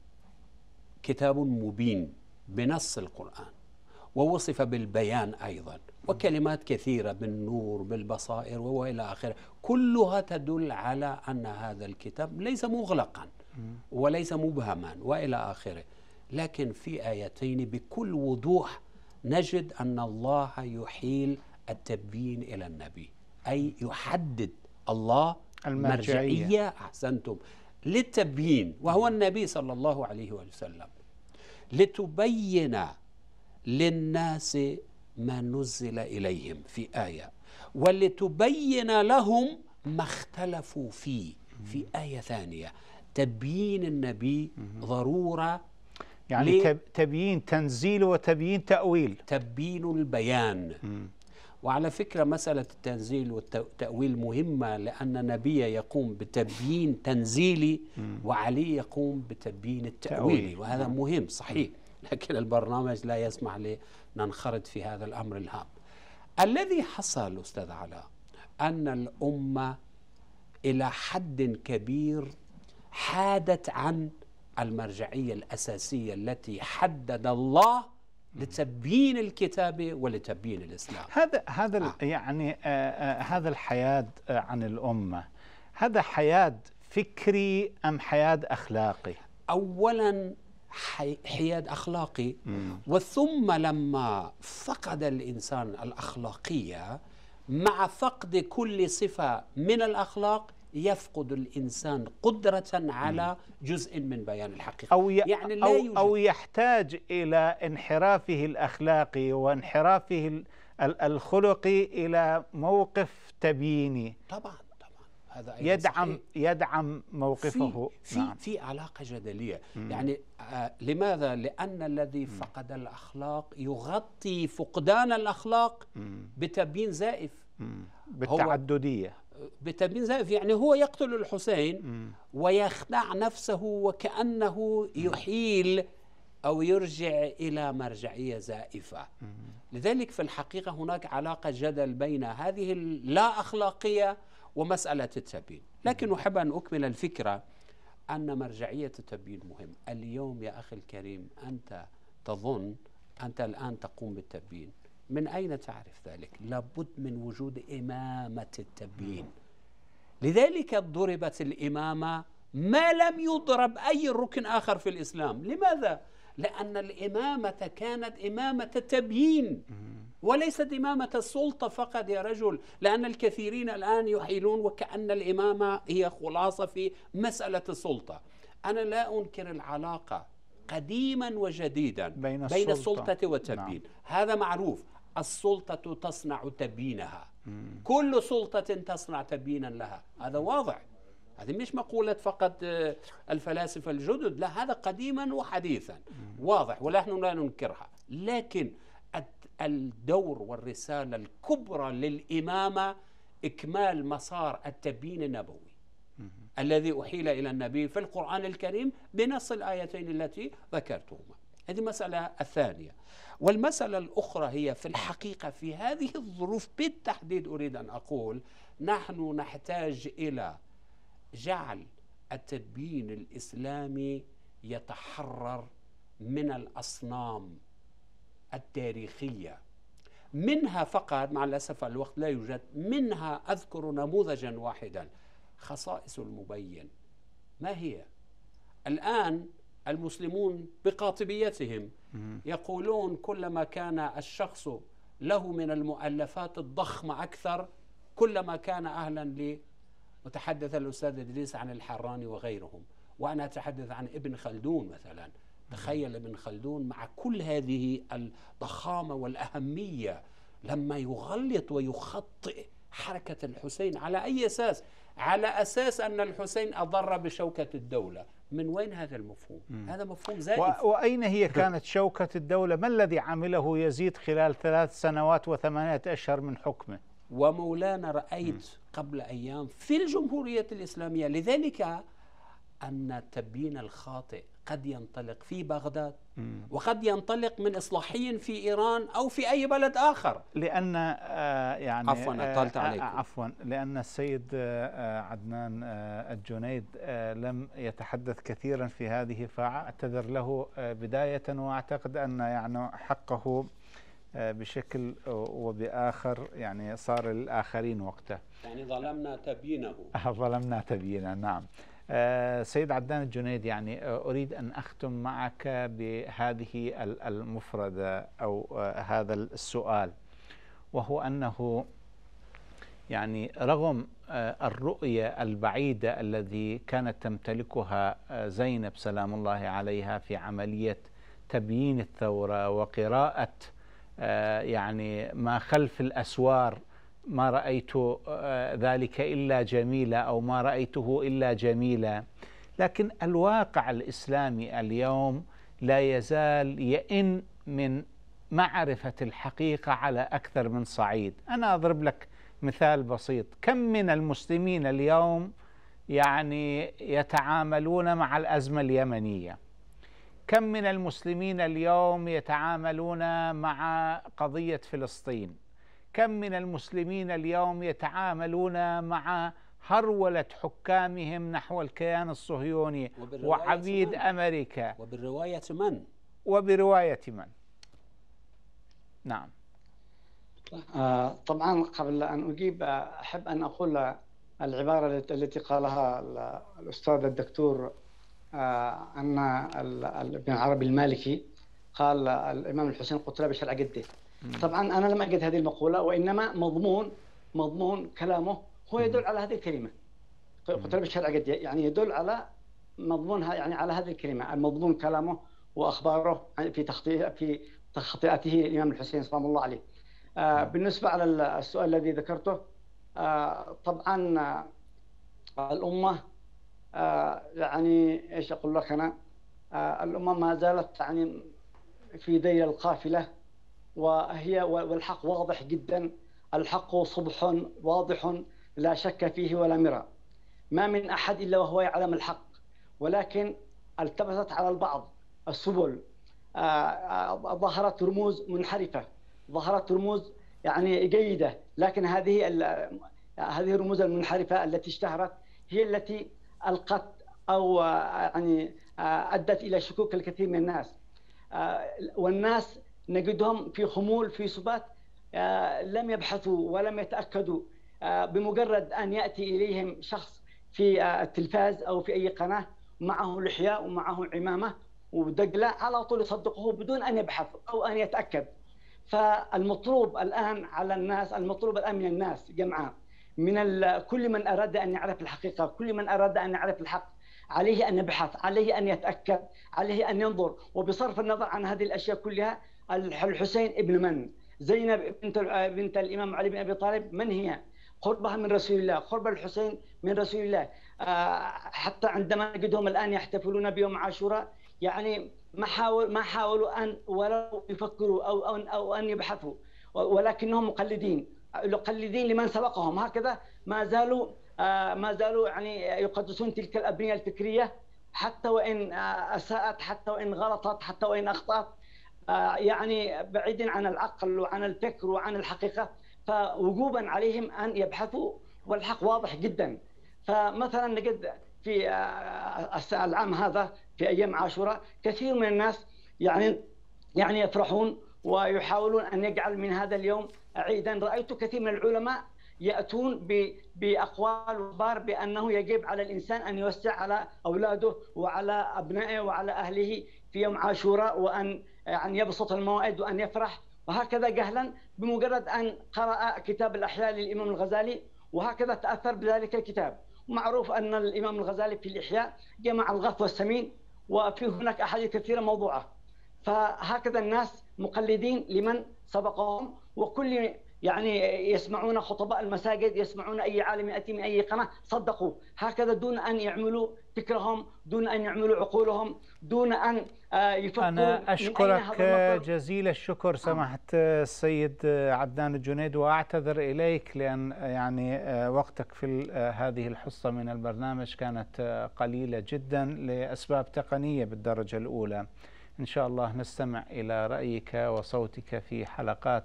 كتاب مبين بنص القرآن ووصف بالبيان أيضا وكلمات كثيرة بالنور بالبصائر وإلى آخره كلها تدل على أن هذا الكتاب ليس مغلقا وليس مبهما وإلى آخره لكن في آيتين بكل وضوح نجد أن الله يحيل التبيين إلى النبي أي يحدد الله المرجعية, المرجعية أحسنتم للتبيين وهو النبي صلى الله عليه وسلم لتبين للناس ما نزل اليهم في ايه ولتبين لهم ما اختلفوا فيه في ايه ثانيه تبيين النبي ضروره يعني تبيين تنزيل وتبيين تاويل تبيين البيان وعلى فكرة مسألة التنزيل والتأويل مهمة لأن نبي يقوم بتبيين تنزيلي وعلي يقوم بتبيين التأويلي وهذا مهم صحيح لكن البرنامج لا يسمح لننخرط في هذا الأمر الهام الذي حصل أستاذ علاء أن الأمة إلى حد كبير حادت عن المرجعية الأساسية التي حدد الله لتبيين الكتاب ولتبيين الإسلام هذا هذا آه. يعني آه آه هذا الحياد آه عن الأمة هذا حياد فكري أم حياد أخلاقي أولا حياد اخلاقي مم. وثم لما فقد الانسان الاخلاقيه مع فقد كل صفه من الاخلاق يفقد الانسان قدره على جزء من بيان الحقيقه او يعني لا أو, او يحتاج الى انحرافه الاخلاقي وانحرافه الخلقي الى موقف تبييني طبعا هذا يدعم صحيح. يدعم موقفه في نعم. في, في علاقه جدليه مم. يعني آه لماذا لان الذي مم. فقد الاخلاق يغطي فقدان الاخلاق مم. زائف بالتعدديه بتبين زائف يعني هو يقتل الحسين مم. ويخدع نفسه وكانه يحيل أو يرجع إلى مرجعية زائفة لذلك في الحقيقة هناك علاقة جدل بين هذه اللا أخلاقية ومسألة التبيين لكن أحب أن أكمل الفكرة أن مرجعية التبيين مهم اليوم يا أخي الكريم أنت تظن أنت الآن تقوم بالتبيين من أين تعرف ذلك؟ لابد من وجود إمامة التبيين لذلك ضربت الإمامة ما لم يضرب أي ركن آخر في الإسلام لماذا؟ لأن الإمامة كانت إمامة التبيين وليست إمامة السلطة فقط يا رجل لأن الكثيرين الآن يحيلون وكأن الإمامة هي خلاصة في مسألة السلطة أنا لا أنكر العلاقة قديما وجديدا بين السلطة, بين السلطة والتبيين نعم. هذا معروف السلطة تصنع تبيينها مم. كل سلطة تصنع تبيينا لها هذا واضح هذه مش مقولة فقط آه، الفلاسفة الجدد لا هذا قديما وحديثا مم. واضح ونحن لا ننكرها لكن الدور والرسالة الكبرى للإمامة إكمال مسار التبيين النبوي الذي أحيل إلى النبي في القرآن الكريم بنص الآيتين التي ذكرتهما هذه المسألة الثانية والمسألة الأخرى هي في الحقيقة في هذه الظروف بالتحديد أريد أن أقول نحن نحتاج إلى جعل التبيين الإسلامي يتحرر من الأصنام التاريخية منها فقط مع الأسف الوقت لا يوجد منها أذكر نموذجا واحدا خصائص المبين ما هي؟ الآن المسلمون بقاطبيتهم يقولون كلما كان الشخص له من المؤلفات الضخمة أكثر كلما كان أهلا لمتحدث وتحدث الأستاذ إدريس عن الحراني وغيرهم وأنا أتحدث عن ابن خلدون مثلا تخيل ابن خلدون مع كل هذه الضخامة والأهمية لما يغلط ويخطئ حركة الحسين على أي أساس؟ على أساس أن الحسين أضر بشوكة الدولة من وين هذا المفهوم؟ مم. هذا مفهوم زائد و... وأين هي كانت شوكة الدولة؟ ما الذي عمله يزيد خلال ثلاث سنوات وثمانية أشهر من حكمه؟ ومولانا رأيت مم. قبل أيام في الجمهورية الإسلامية لذلك أن التبيين الخاطئ قد ينطلق في بغداد وقد ينطلق من اصلاحيين في ايران او في اي بلد اخر لان آه، يعني عفوا آه، اطلت آه، عليكم عفوا لان السيد عدنان الجنيد لم يتحدث كثيرا في هذه فاعتذر له بدايه واعتقد ان يعني حقه بشكل وبآخر يعني صار للآخرين وقته يعني ظلمنا تبيينه ظلمنا تبيينه نعم آه، سيد عدنان الجنيد يعني آه، أريد أن أختم معك بهذه المفردة أو آه، هذا السؤال وهو أنه يعني رغم الرؤية البعيدة الذي كانت تمتلكها زينب سلام الله عليها في عملية تبيين الثورة وقراءة يعني ما خلف الأسوار ما رأيت آه، ذلك إلا جميلا أو ما رأيته إلا جميلا لكن الواقع الإسلامي اليوم لا يزال يئن من معرفة الحقيقة على أكثر من صعيد أنا أضرب لك مثال بسيط كم من المسلمين اليوم يعني يتعاملون مع الأزمة اليمنية كم من المسلمين اليوم يتعاملون مع قضية فلسطين كم من المسلمين اليوم يتعاملون مع هرولة حكامهم نحو الكيان الصهيوني وعبيد من؟ أمريكا وبرواية من؟ وبرواية من نعم آه، طبعا قبل أن أجيب أحب أن أقول العبارة التي قالها الأستاذ الدكتور آه، أن ابن عربي المالكي قال آه، الإمام الحسين قتل بشرع جده طبعا انا لم اجد هذه المقوله وانما مضمون مضمون كلامه هو يدل على هذه الكلمه قتيبة الشرع قد يعني يدل على مضمونها يعني على هذه الكلمه المضمون كلامه واخباره في تخطئ في تخطئته الامام الحسين صلى الله عليه آه، بالنسبه على السؤال الذي ذكرته آه، طبعا آه، الامه يعني ايش اقول لك انا الامه ما زالت يعني في ذيل القافله وهي والحق واضح جدا الحق صبح واضح لا شك فيه ولا مرى ما من احد الا وهو يعلم الحق ولكن التبست على البعض السبل آه، آه، ظهرت رموز منحرفه ظهرت رموز يعني جيده لكن هذه هذه الرموز المنحرفه التي اشتهرت هي التي القت او آه، يعني ادت الى شكوك الكثير من الناس والناس نجدهم في خمول في سبات آه، لم يبحثوا ولم يتأكدوا آه، بمجرد أن يأتي إليهم شخص في آه، التلفاز أو في أي قناة معه لحية ومعه عمامة ودقلة على طول يصدقوه بدون أن يبحث أو أن يتأكد فالمطلوب الآن على الناس المطلوب الآن من الناس جمعاء من كل من أراد أن يعرف الحقيقة كل من أراد أن يعرف الحق عليه أن يبحث عليه أن يتأكد عليه أن ينظر وبصرف النظر عن هذه الأشياء كلها الحسين ابن من زينب بنت آه، بنت الامام علي بن ابي طالب من هي قربها من رسول الله قرب الحسين من رسول الله آه، حتى عندما نجدهم الان يحتفلون بيوم عاشوراء يعني ما حاول ما حاولوا ان ولو يفكروا او او او ان يبحثوا ولكنهم مقلدين مقلدين لمن سبقهم هكذا ما زالوا آه، ما زالوا يعني يقدسون تلك الابنيه الفكريه حتى وان اساءت حتى وان غلطت حتى وان اخطات آه، يعني بعيدين عن العقل وعن الفكر وعن الحقيقة فوجوبا عليهم أن يبحثوا والحق واضح جدا فمثلا نجد في آه، العام هذا في أيام عاشوراء كثير من الناس يعني يعني يفرحون ويحاولون أن يجعل من هذا اليوم عيدا رأيت كثير من العلماء ياتون باقوال وخبار بانه يجب على الانسان ان يوسع على اولاده وعلى ابنائه وعلى اهله في يوم عاشوراء وان أن يبسط الموائد وأن يفرح وهكذا جهلا بمجرد أن قرأ كتاب الأحياء للإمام الغزالي وهكذا تأثر بذلك الكتاب معروف أن الإمام الغزالي في الإحياء جمع الغث والسمين وفي هناك أحاديث كثيرة موضوعة فهكذا الناس مقلدين لمن سبقهم وكل يعني يسمعون خطباء المساجد يسمعون أي عالم يأتي من أي قناة صدقوا هكذا دون أن يعملوا فكرهم دون أن يعملوا عقولهم دون أن آه، يفكروا أنا أشكرك جزيل الشكر سمحت السيد عدنان الجنيد وأعتذر إليك لأن يعني آه، وقتك في آه، هذه الحصة من البرنامج كانت قليلة جدا لأسباب تقنية بالدرجة الأولى إن شاء الله نستمع إلى رأيك وصوتك في حلقات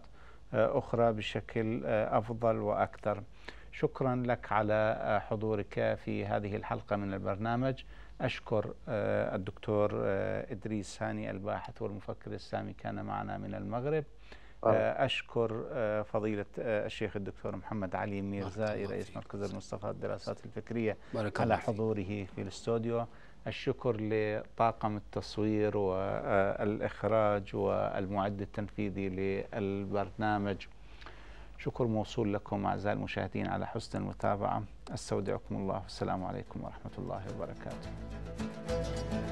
أخرى بشكل أفضل وأكثر شكرا لك على حضورك في هذه الحلقة من البرنامج أشكر آه، الدكتور آه، إدريس هاني الباحث والمفكر السامي كان معنا من المغرب آه. أشكر فضيلة الشيخ الدكتور محمد علي ميرزائي رئيس مركز المصطفى الدراسات الفكرية على حضوره في الاستوديو الشكر لطاقم التصوير والإخراج والمعد التنفيذي للبرنامج شكر موصول لكم أعزائي المشاهدين على حسن المتابعة أستودعكم الله والسلام عليكم ورحمة الله وبركاته